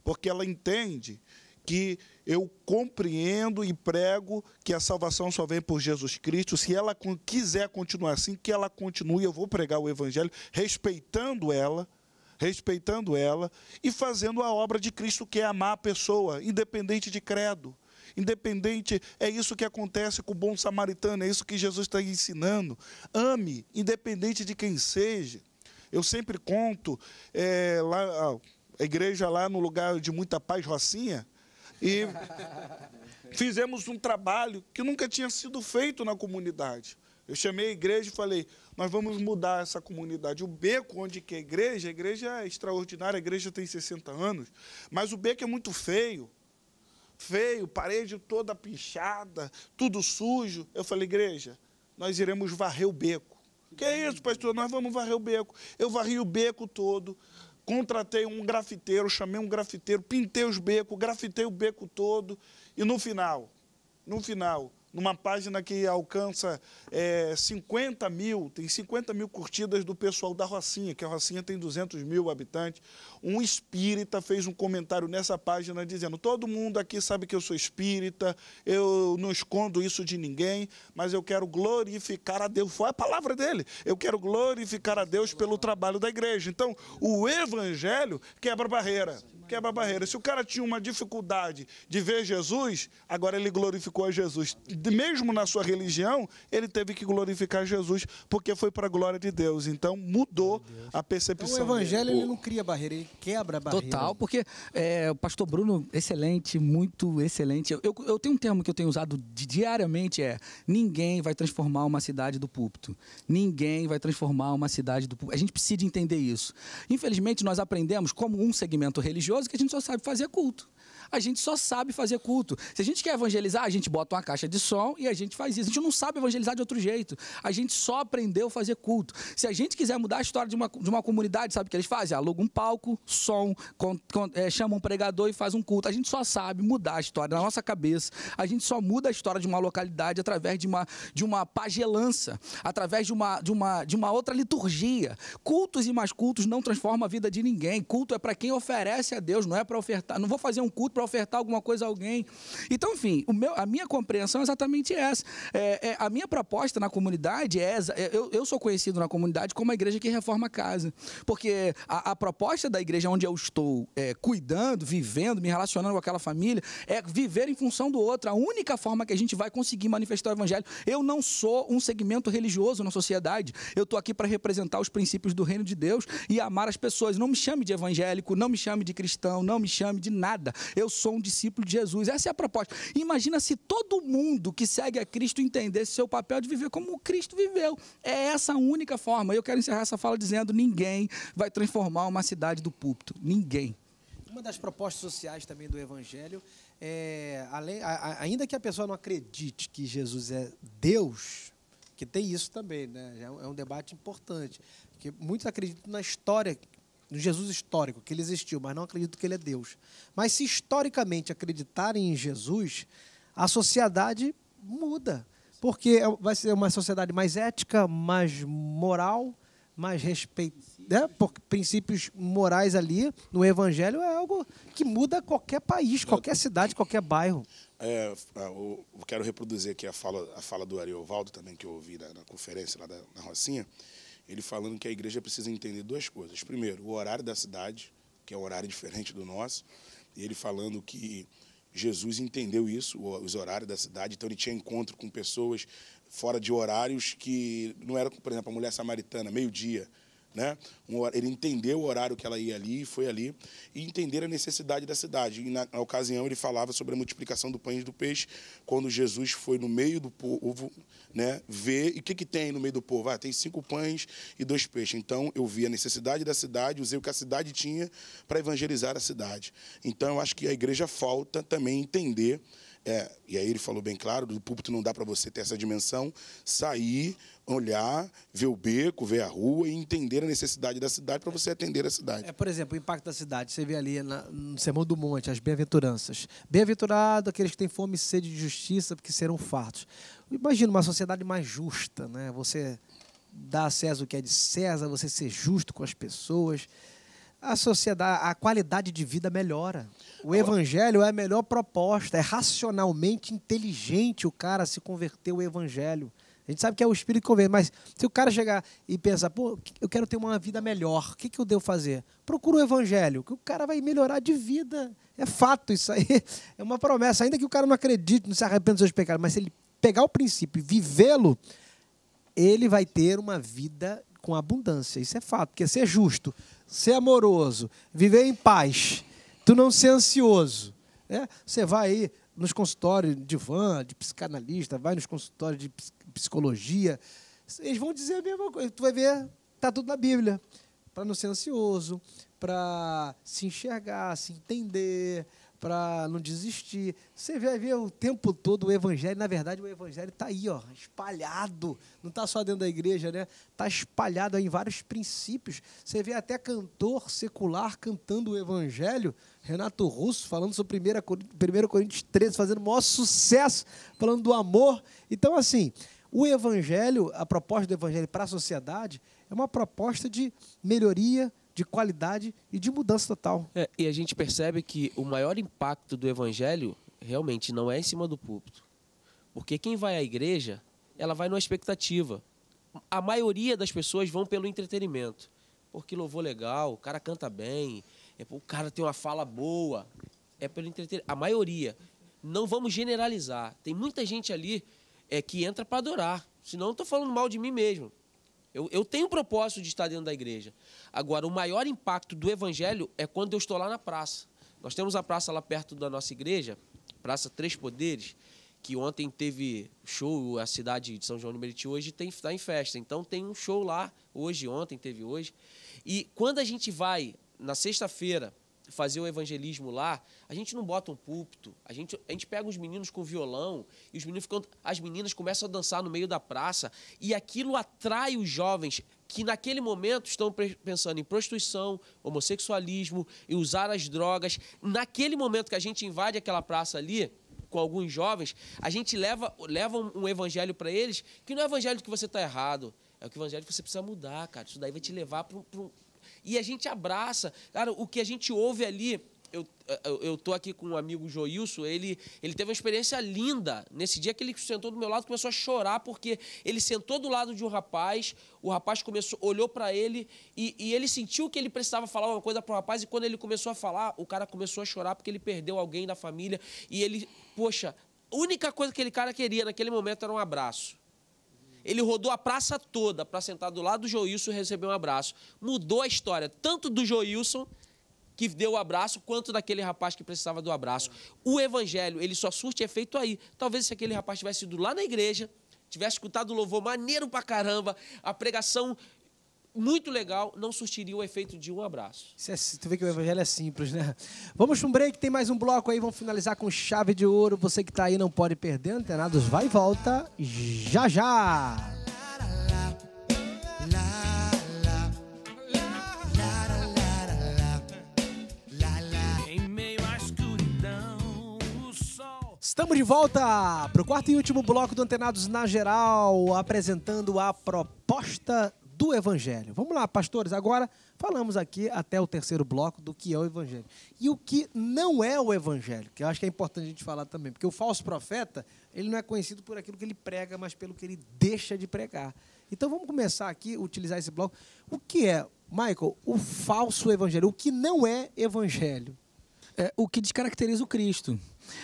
[SPEAKER 3] Porque ela entende que eu compreendo e prego que a salvação só vem por Jesus Cristo. Se ela quiser continuar assim, que ela continue, eu vou pregar o Evangelho, respeitando ela, respeitando ela e fazendo a obra de Cristo, que é amar a pessoa, independente de credo independente, é isso que acontece com o bom samaritano, é isso que Jesus está ensinando. Ame, independente de quem seja. Eu sempre conto, é, lá, a igreja lá no lugar de muita paz, Rocinha, e *laughs* fizemos um trabalho que nunca tinha sido feito na comunidade. Eu chamei a igreja e falei: nós vamos mudar essa comunidade. O beco, onde que é a igreja, a igreja é extraordinária, a igreja tem 60 anos, mas o beco é muito feio feio, parede toda pichada, tudo sujo. Eu falei, igreja, nós iremos varrer o beco. Que é isso, pastor? Nós vamos varrer o beco. Eu varri o beco todo, contratei um grafiteiro, chamei um grafiteiro, pintei os becos, grafitei o beco todo. E no final, no final, numa página que alcança é, 50 mil, tem 50 mil curtidas do pessoal da Rocinha, que a Rocinha tem 200 mil habitantes. Um espírita fez um comentário nessa página dizendo: todo mundo aqui sabe que eu sou espírita, eu não escondo isso de ninguém, mas eu quero glorificar a Deus. Foi a palavra dele. Eu quero glorificar a Deus pelo trabalho da igreja. Então, o evangelho quebra barreira quebra a barreira. Se o cara tinha uma dificuldade de ver Jesus, agora ele glorificou a Jesus. Mesmo na sua religião, ele teve que glorificar Jesus, porque foi para a glória de Deus. Então mudou a percepção. Então, o evangelho dele. ele não
[SPEAKER 1] cria barreira, ele quebra a barreira. Total, porque é,
[SPEAKER 5] o pastor Bruno, excelente, muito excelente. Eu, eu, eu tenho um termo que eu tenho usado diariamente: é ninguém vai transformar uma cidade do púlpito. Ninguém vai transformar uma cidade do púlpito. A gente precisa entender isso. Infelizmente, nós aprendemos como um segmento religioso religioso que a gente só sabe fazer culto a gente só sabe fazer culto. Se a gente quer evangelizar, a gente bota uma caixa de som e a gente faz isso. A gente não sabe evangelizar de outro jeito. A gente só aprendeu a fazer culto. Se a gente quiser mudar a história de uma, de uma comunidade, sabe o que eles fazem? Aluga um palco, som, com, com, é, eh, chama um pregador e faz um culto. A gente só sabe mudar a história na nossa cabeça. A gente só muda a história de uma localidade através de uma, de uma pagelança, através de uma, de, uma, de uma outra liturgia. Cultos e mais cultos não transforma a vida de ninguém. Culto é para quem oferece a Deus, não é para ofertar. Não vou fazer um culto para ofertar alguma coisa a alguém. Então, enfim, meu, a minha compreensão é exatamente essa. É, é, a minha proposta na comunidade é, é, eu, eu, sou conhecido na comunidade como a igreja que reforma a casa, porque a, a proposta da igreja onde eu estou é, cuidando, vivendo, me relacionando com aquela família, é viver em função do outro. A única forma que a gente vai conseguir manifestar o evangelho. Eu não sou um segmento religioso na sociedade. Eu estou aqui para representar os princípios do reino de Deus e amar as pessoas. Não me chame de evangélico, não me chame de cristão, não me chame de nada. Eu eu sou um discípulo de Jesus. Essa é a proposta. Imagina se todo mundo que segue a Cristo entendesse seu papel de viver como Cristo viveu. É essa a única forma. Eu quero encerrar essa fala dizendo: ninguém vai transformar uma cidade do púlpito. Ninguém.
[SPEAKER 1] Uma das propostas sociais também do Evangelho é, além, a, a, ainda que a pessoa não acredite que Jesus é Deus, que tem isso também, né? É um, é um debate importante, porque muitos acreditam na história no Jesus histórico, que ele existiu, mas não acredito que ele é Deus. Mas se historicamente acreditarem em Jesus, a sociedade muda, porque é, vai ser uma sociedade mais ética, mais moral, mais respeito, né? Porque princípios morais ali no Evangelho é algo que muda qualquer país, é, qualquer cidade,
[SPEAKER 4] qualquer bairro. É, eu é, quero reproduzir aqui a fala, a fala do Ariovaldo também que eu ouvi na, na conferência lá da, na Rocinha ele falando que a igreja precisa entender duas coisas. Primeiro, o horário da cidade, que é um horário diferente do nosso, e ele falando que Jesus entendeu isso, os horários da cidade, então ele tinha encontro com pessoas fora de horários que não era, por exemplo, a mulher samaritana, meio-dia. Né? Um, ele entendeu o horário que ela ia ali, e foi ali, e entender a necessidade da cidade. E na, na ocasião ele falava sobre a multiplicação do pães e do peixe, quando Jesus foi no meio do povo, né, ver, e o que, que tem no meio do povo? Ah, tem cinco pães e dois peixes. Então eu vi a necessidade da cidade, usei o que a cidade tinha para evangelizar a cidade. Então eu acho que a igreja falta também entender é, e aí ele falou bem claro, do púlpito não dá para você ter essa dimensão, sair, olhar, ver o beco, ver a rua e entender a necessidade da cidade para você atender a cidade. É,
[SPEAKER 1] por exemplo, o impacto da cidade, você vê ali na, no Sermão do Monte, as bem-aventuranças. Bem-aventurado aqueles que têm fome e sede de justiça, porque serão fartos. Imagina uma sociedade mais justa, né? Você dá a César o que é de César, você ser justo com as pessoas, a sociedade, a qualidade de vida melhora. O evangelho é a melhor proposta, é racionalmente inteligente o cara se converter ao evangelho. A gente sabe que é o espírito que convém, mas se o cara chegar e pensar, pô, eu quero ter uma vida melhor, o que, que eu devo fazer? Procura o evangelho, que o cara vai melhorar de vida. É fato isso aí. *laughs* É uma promessa, ainda que o cara não acredite, não se arrependa dos seus pecados, mas se ele pegar o princípio e vivê-lo, ele vai ter uma vida com abundância. Isso é fato, porque ser justo ser amoroso, viver em paz, tu não ser ansioso. Né? Você vai aí nos consultórios de van, de psicanalista, vai nos consultórios de psicologia, eles vão dizer a mesma coisa. Tu vai ver, tá tudo na Bíblia. Para não ser ansioso, para se enxergar, se entender, para não desistir. Você vai ver o tempo todo o evangelho, na verdade o evangelho está aí, ó, espalhado. Não está só dentro da igreja, né? Está espalhado em vários princípios. Você vê até cantor secular cantando o evangelho. Renato Russo falando sobre 1 Coríntios, 1 Coríntios 13, fazendo o maior sucesso, falando do amor. Então, assim, o evangelho, a proposta do evangelho para a sociedade é uma proposta de melhoria, de qualidade e de mudança total.
[SPEAKER 2] É, e a gente percebe que o maior impacto do evangelho realmente não é em cima do púlpito. Porque quem vai à igreja, ela vai numa expectativa. A maioria das pessoas vão pelo entretenimento. Porque louvor legal, o cara canta bem, é, o cara tem uma fala boa. É pelo entretenimento. A maioria. Não vamos generalizar. Tem muita gente ali é, que entra para adorar. Senão eu estou falando mal de mim mesmo. Eu, eu tenho o propósito de estar dentro da igreja. Agora, o maior impacto do evangelho é quando eu estou lá na praça. Nós temos a praça lá perto da nossa igreja, Praça Três Poderes, que ontem teve show, a cidade de São João do Meriti hoje está em festa. Então tem um show lá, hoje, ontem teve hoje. E quando a gente vai, na sexta-feira, fazer o evangelismo lá, a gente não bota um púlpito, a gente, a gente pega os meninos com violão e os meninos ficam, as meninas começam a dançar no meio da praça e aquilo atrai os jovens que naquele momento estão pensando em prostituição, homossexualismo e usar as drogas. Naquele momento que a gente invade aquela praça ali, com alguns jovens, a gente leva, leva um evangelho para eles que não é o evangelho que você está errado, é o evangelho que você precisa mudar, cara. Isso daí vai te levar para e a gente abraça. Cara, o que a gente ouve ali eu, eu, eu tô aqui com um amigo Joilson, ele, ele teve uma experiência linda. Nesse dia que ele sentou do meu lado, começou a chorar, porque ele sentou do lado de um rapaz, o rapaz começou, olhou para ele e, e, ele sentiu que ele precisava falar uma coisa para o rapaz, e quando ele começou a falar, o cara começou a chorar porque ele perdeu alguém da família. E ele, poxa, a única coisa que aquele cara queria naquele momento era um abraço. Ele rodou a praça toda para sentar do lado do Joilson e receber um abraço. Mudou a história, tanto do Joilson, que deu o abraço, quanto daquele rapaz que precisava do abraço. O evangelho, ele só surte efeito aí. Talvez se aquele rapaz tivesse ido lá na igreja, tivesse escutado o louvor maneiro pra caramba, a pregação muito legal não surtiria o efeito de um abraço.
[SPEAKER 1] É, tu vê que o evangelho é simples, né? Vamos para um break, tem mais um bloco aí, vamos finalizar com chave de ouro. Você que está aí não pode perder, antenados, vai e volta, já já! Estamos de volta para o quarto e último bloco do Antenados na Geral, apresentando a proposta do Evangelho. Vamos lá, pastores, agora falamos aqui até o terceiro bloco do que é o Evangelho. E o que não é o Evangelho, que eu acho que é importante a gente falar também, porque o falso profeta, ele não é conhecido por aquilo que ele prega, mas pelo que ele deixa de pregar. Então vamos começar aqui, utilizar esse bloco. O que é, Michael, o falso Evangelho? O que não é Evangelho? É o que
[SPEAKER 5] descaracteriza o Cristo.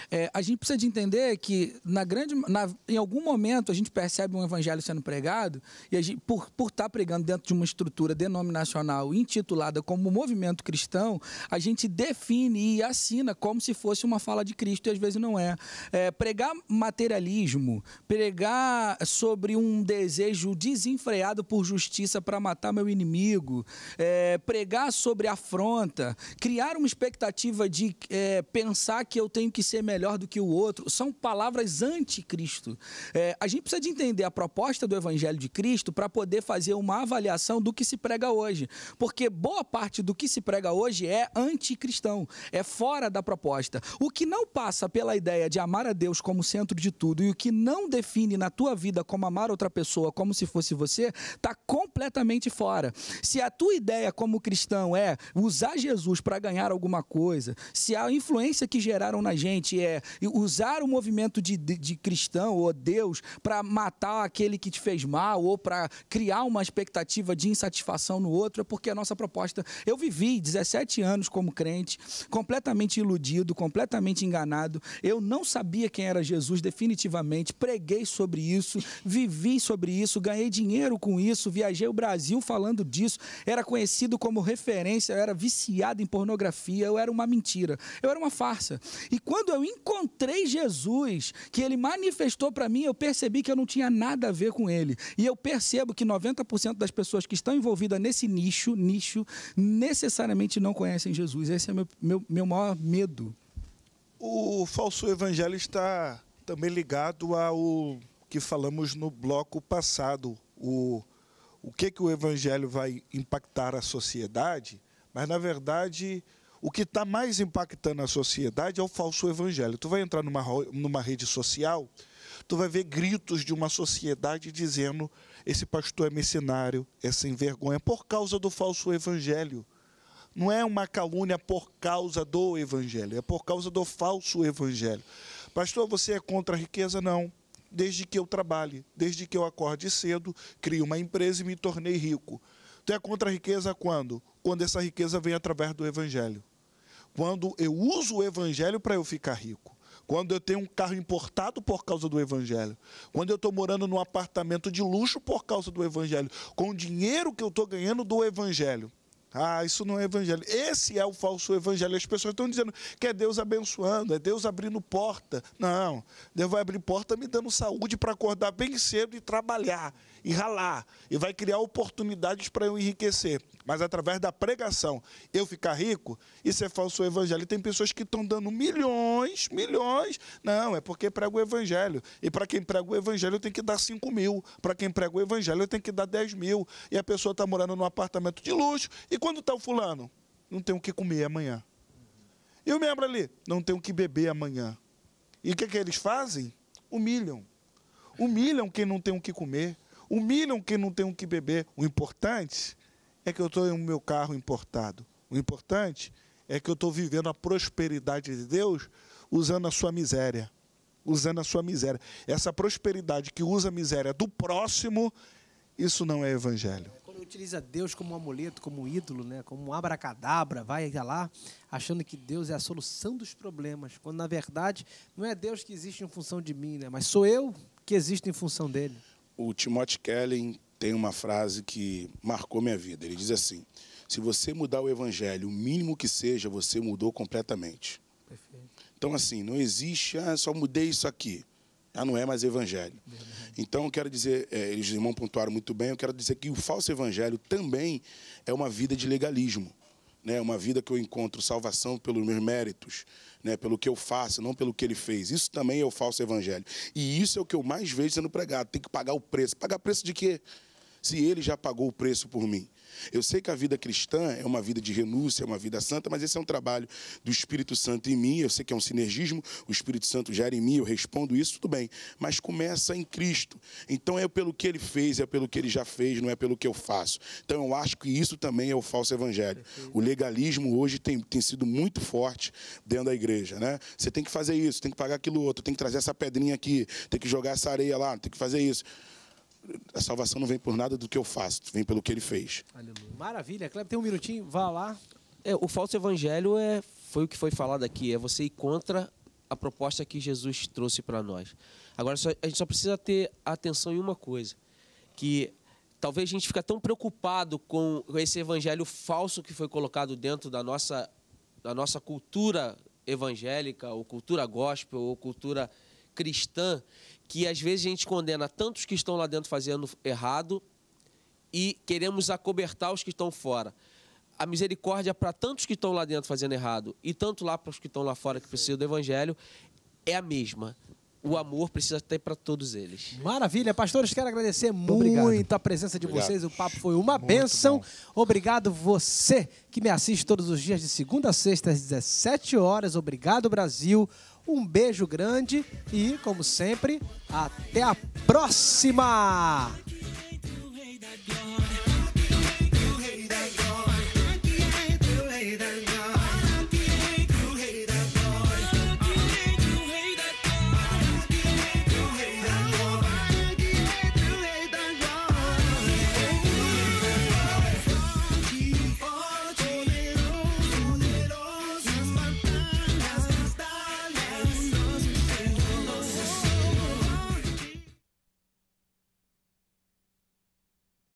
[SPEAKER 5] É, a gente precisa de entender que, na grande, na, em algum momento, a gente percebe um evangelho sendo pregado, e gente, por, por estar tá pregando dentro de uma estrutura denominacional intitulada como movimento cristão, a gente define e assina como se fosse uma fala de Cristo, e às vezes não é. é pregar materialismo, pregar sobre um desejo desenfreado por justiça para matar meu inimigo, é, pregar sobre afronta, criar uma expectativa de é, pensar que eu tenho que ser melhor do que o outro, são palavras anticristo. É, a gente precisa de entender a proposta do Evangelho de Cristo para poder fazer uma avaliação do que se prega hoje. Porque boa parte do que se prega hoje é anticristão, é fora da proposta. O que não passa pela ideia de amar a Deus como centro de tudo e o que não define na tua vida como amar outra pessoa como se fosse você, está completamente fora. Se a tua ideia como cristão é usar Jesus para ganhar alguma coisa, se a influência que geraram na gente gente é usar o movimento de, de, de cristão ou Deus para matar aquele que te fez mal ou para criar uma expectativa de insatisfação no outro, é porque a nossa proposta. Eu vivi 17 anos como crente, completamente iludido, completamente enganado. Eu não sabia quem era Jesus definitivamente, preguei sobre isso, vivi sobre isso, ganhei dinheiro com isso, viajei o Brasil falando disso, era conhecido como referência, eu era viciado em pornografia, eu era uma mentira, eu era uma farsa. E quando quando eu encontrei Jesus, que ele manifestou para mim, eu percebi que eu não tinha nada a ver com ele. E eu percebo que 90% das pessoas que estão envolvidas nesse nicho, nicho, necessariamente não conhecem Jesus. Esse é meu, meu, meu maior medo.
[SPEAKER 3] O falso evangelho está também ligado ao que falamos no bloco passado, o, o que, que o evangelho vai impactar a sociedade, mas na verdade o que está mais impactando a sociedade é o falso evangelho. Tu vai entrar numa, numa rede social, tu vai ver gritos de uma sociedade dizendo esse pastor é mercenário, é sem vergonha, por causa do falso evangelho. Não é uma calúnia por causa do evangelho, é por causa do falso evangelho. Pastor, você é contra a riqueza? Não. Desde que eu trabalhe, desde que eu acorde cedo, crie uma empresa e me tornei rico. Tu é contra a riqueza quando? Quando essa riqueza vem através do evangelho quando eu uso o evangelho para eu ficar rico, quando eu tenho um carro importado por causa do evangelho, quando eu estou morando num apartamento de luxo por causa do evangelho, com o dinheiro que eu estou ganhando do evangelho. Ah, isso não é evangelho. Esse é o falso evangelho. As pessoas estão dizendo que é Deus abençoando, é Deus abrindo porta. Não, Deus vai abrir porta me dando saúde para acordar bem cedo e trabalhar e ralar, e vai criar oportunidades para eu enriquecer. Mas através da pregação, eu ficar rico, isso é falso evangelho. E tem pessoas que estão dando milhões, milhões. Não, é porque prega o evangelho. E para quem prega o evangelho, eu tenho que dar 5 mil. Para quem prega o evangelho, eu tenho que dar 10 mil. E a pessoa está morando num apartamento de luxo. E quando está o fulano? Não tem o que comer amanhã. E o membro ali? Não tem o que beber amanhã. E o que, que eles fazem? Humilham. Humilham quem não tem o que comer. Humilham quem não tem o que beber. O importante é que eu estou em meu carro importado. O importante é que eu estou vivendo a prosperidade de Deus usando a sua miséria. Usando a sua miséria. Essa prosperidade que usa a miséria do próximo, isso não é evangelho. É,
[SPEAKER 1] quando utiliza Deus como um amuleto, como um ídolo, né? como um abracadabra, vai lá achando que Deus é a solução dos problemas, quando na verdade não é Deus que existe em função de mim, né? mas sou eu que existo em função
[SPEAKER 4] dele. O Timothy Keller tem uma frase que marcou minha vida. Ele diz assim: se você mudar o evangelho, o mínimo que seja, você mudou completamente. Perfeito. Então, assim, não existe, ah, só mudei isso aqui. Ah, não é mais evangelho. Verdade. Então, eu quero dizer, é, eles irmãos pontuaram muito bem, eu quero dizer que o falso evangelho também é uma vida de legalismo. Né? Uma vida que eu encontro salvação pelos meus méritos, né, pelo que eu faço, não pelo que ele fez. Isso também é o falso evangelho. E isso é o que eu mais vejo sendo pregado. Tem que pagar o preço. Pagar preço de quê? Se ele já pagou o preço por mim. Eu sei que a vida cristã é uma vida de renúncia, é uma vida santa, mas esse é um trabalho do Espírito Santo em mim. Eu sei que é um sinergismo, o Espírito Santo gera em mim, eu respondo isso, tudo bem. Mas começa em Cristo. Então é pelo que ele fez, é pelo que ele já fez, não é pelo que eu faço. Então eu acho que isso também é o falso evangelho. O legalismo hoje tem, tem sido muito forte dentro da igreja. Né? Você tem que fazer isso, tem que pagar aquilo outro, tem que trazer essa pedrinha aqui, tem que jogar essa areia lá, tem que fazer isso a salvação não vem por nada do que eu faço, vem pelo que ele fez. Aleluia.
[SPEAKER 2] Maravilha, Cleber, tem um minutinho, vá lá. É, o falso evangelho é, foi o que foi falado aqui, é você ir contra a proposta que Jesus trouxe para nós. Agora, só, a gente só precisa ter atenção em uma coisa, que talvez a gente fica tão preocupado com esse evangelho falso que foi colocado dentro da nossa, da nossa cultura evangélica, ou cultura gospel, ou cultura cristã que às vezes a gente condena tantos que estão lá dentro fazendo errado e queremos acobertar os que estão fora. A misericórdia para tantos que estão lá dentro fazendo errado e tanto lá para os que estão lá fora que precisam do evangelho é a mesma o amor precisa ter para todos eles.
[SPEAKER 1] Maravilha, pastores, quero agradecer muito, muito a presença de Obrigado. vocês. O papo foi uma muito bênção. Bom. Obrigado você que me assiste todos os dias de segunda a sexta às 17 horas. Obrigado Brasil. Um beijo grande e, como sempre, até a próxima!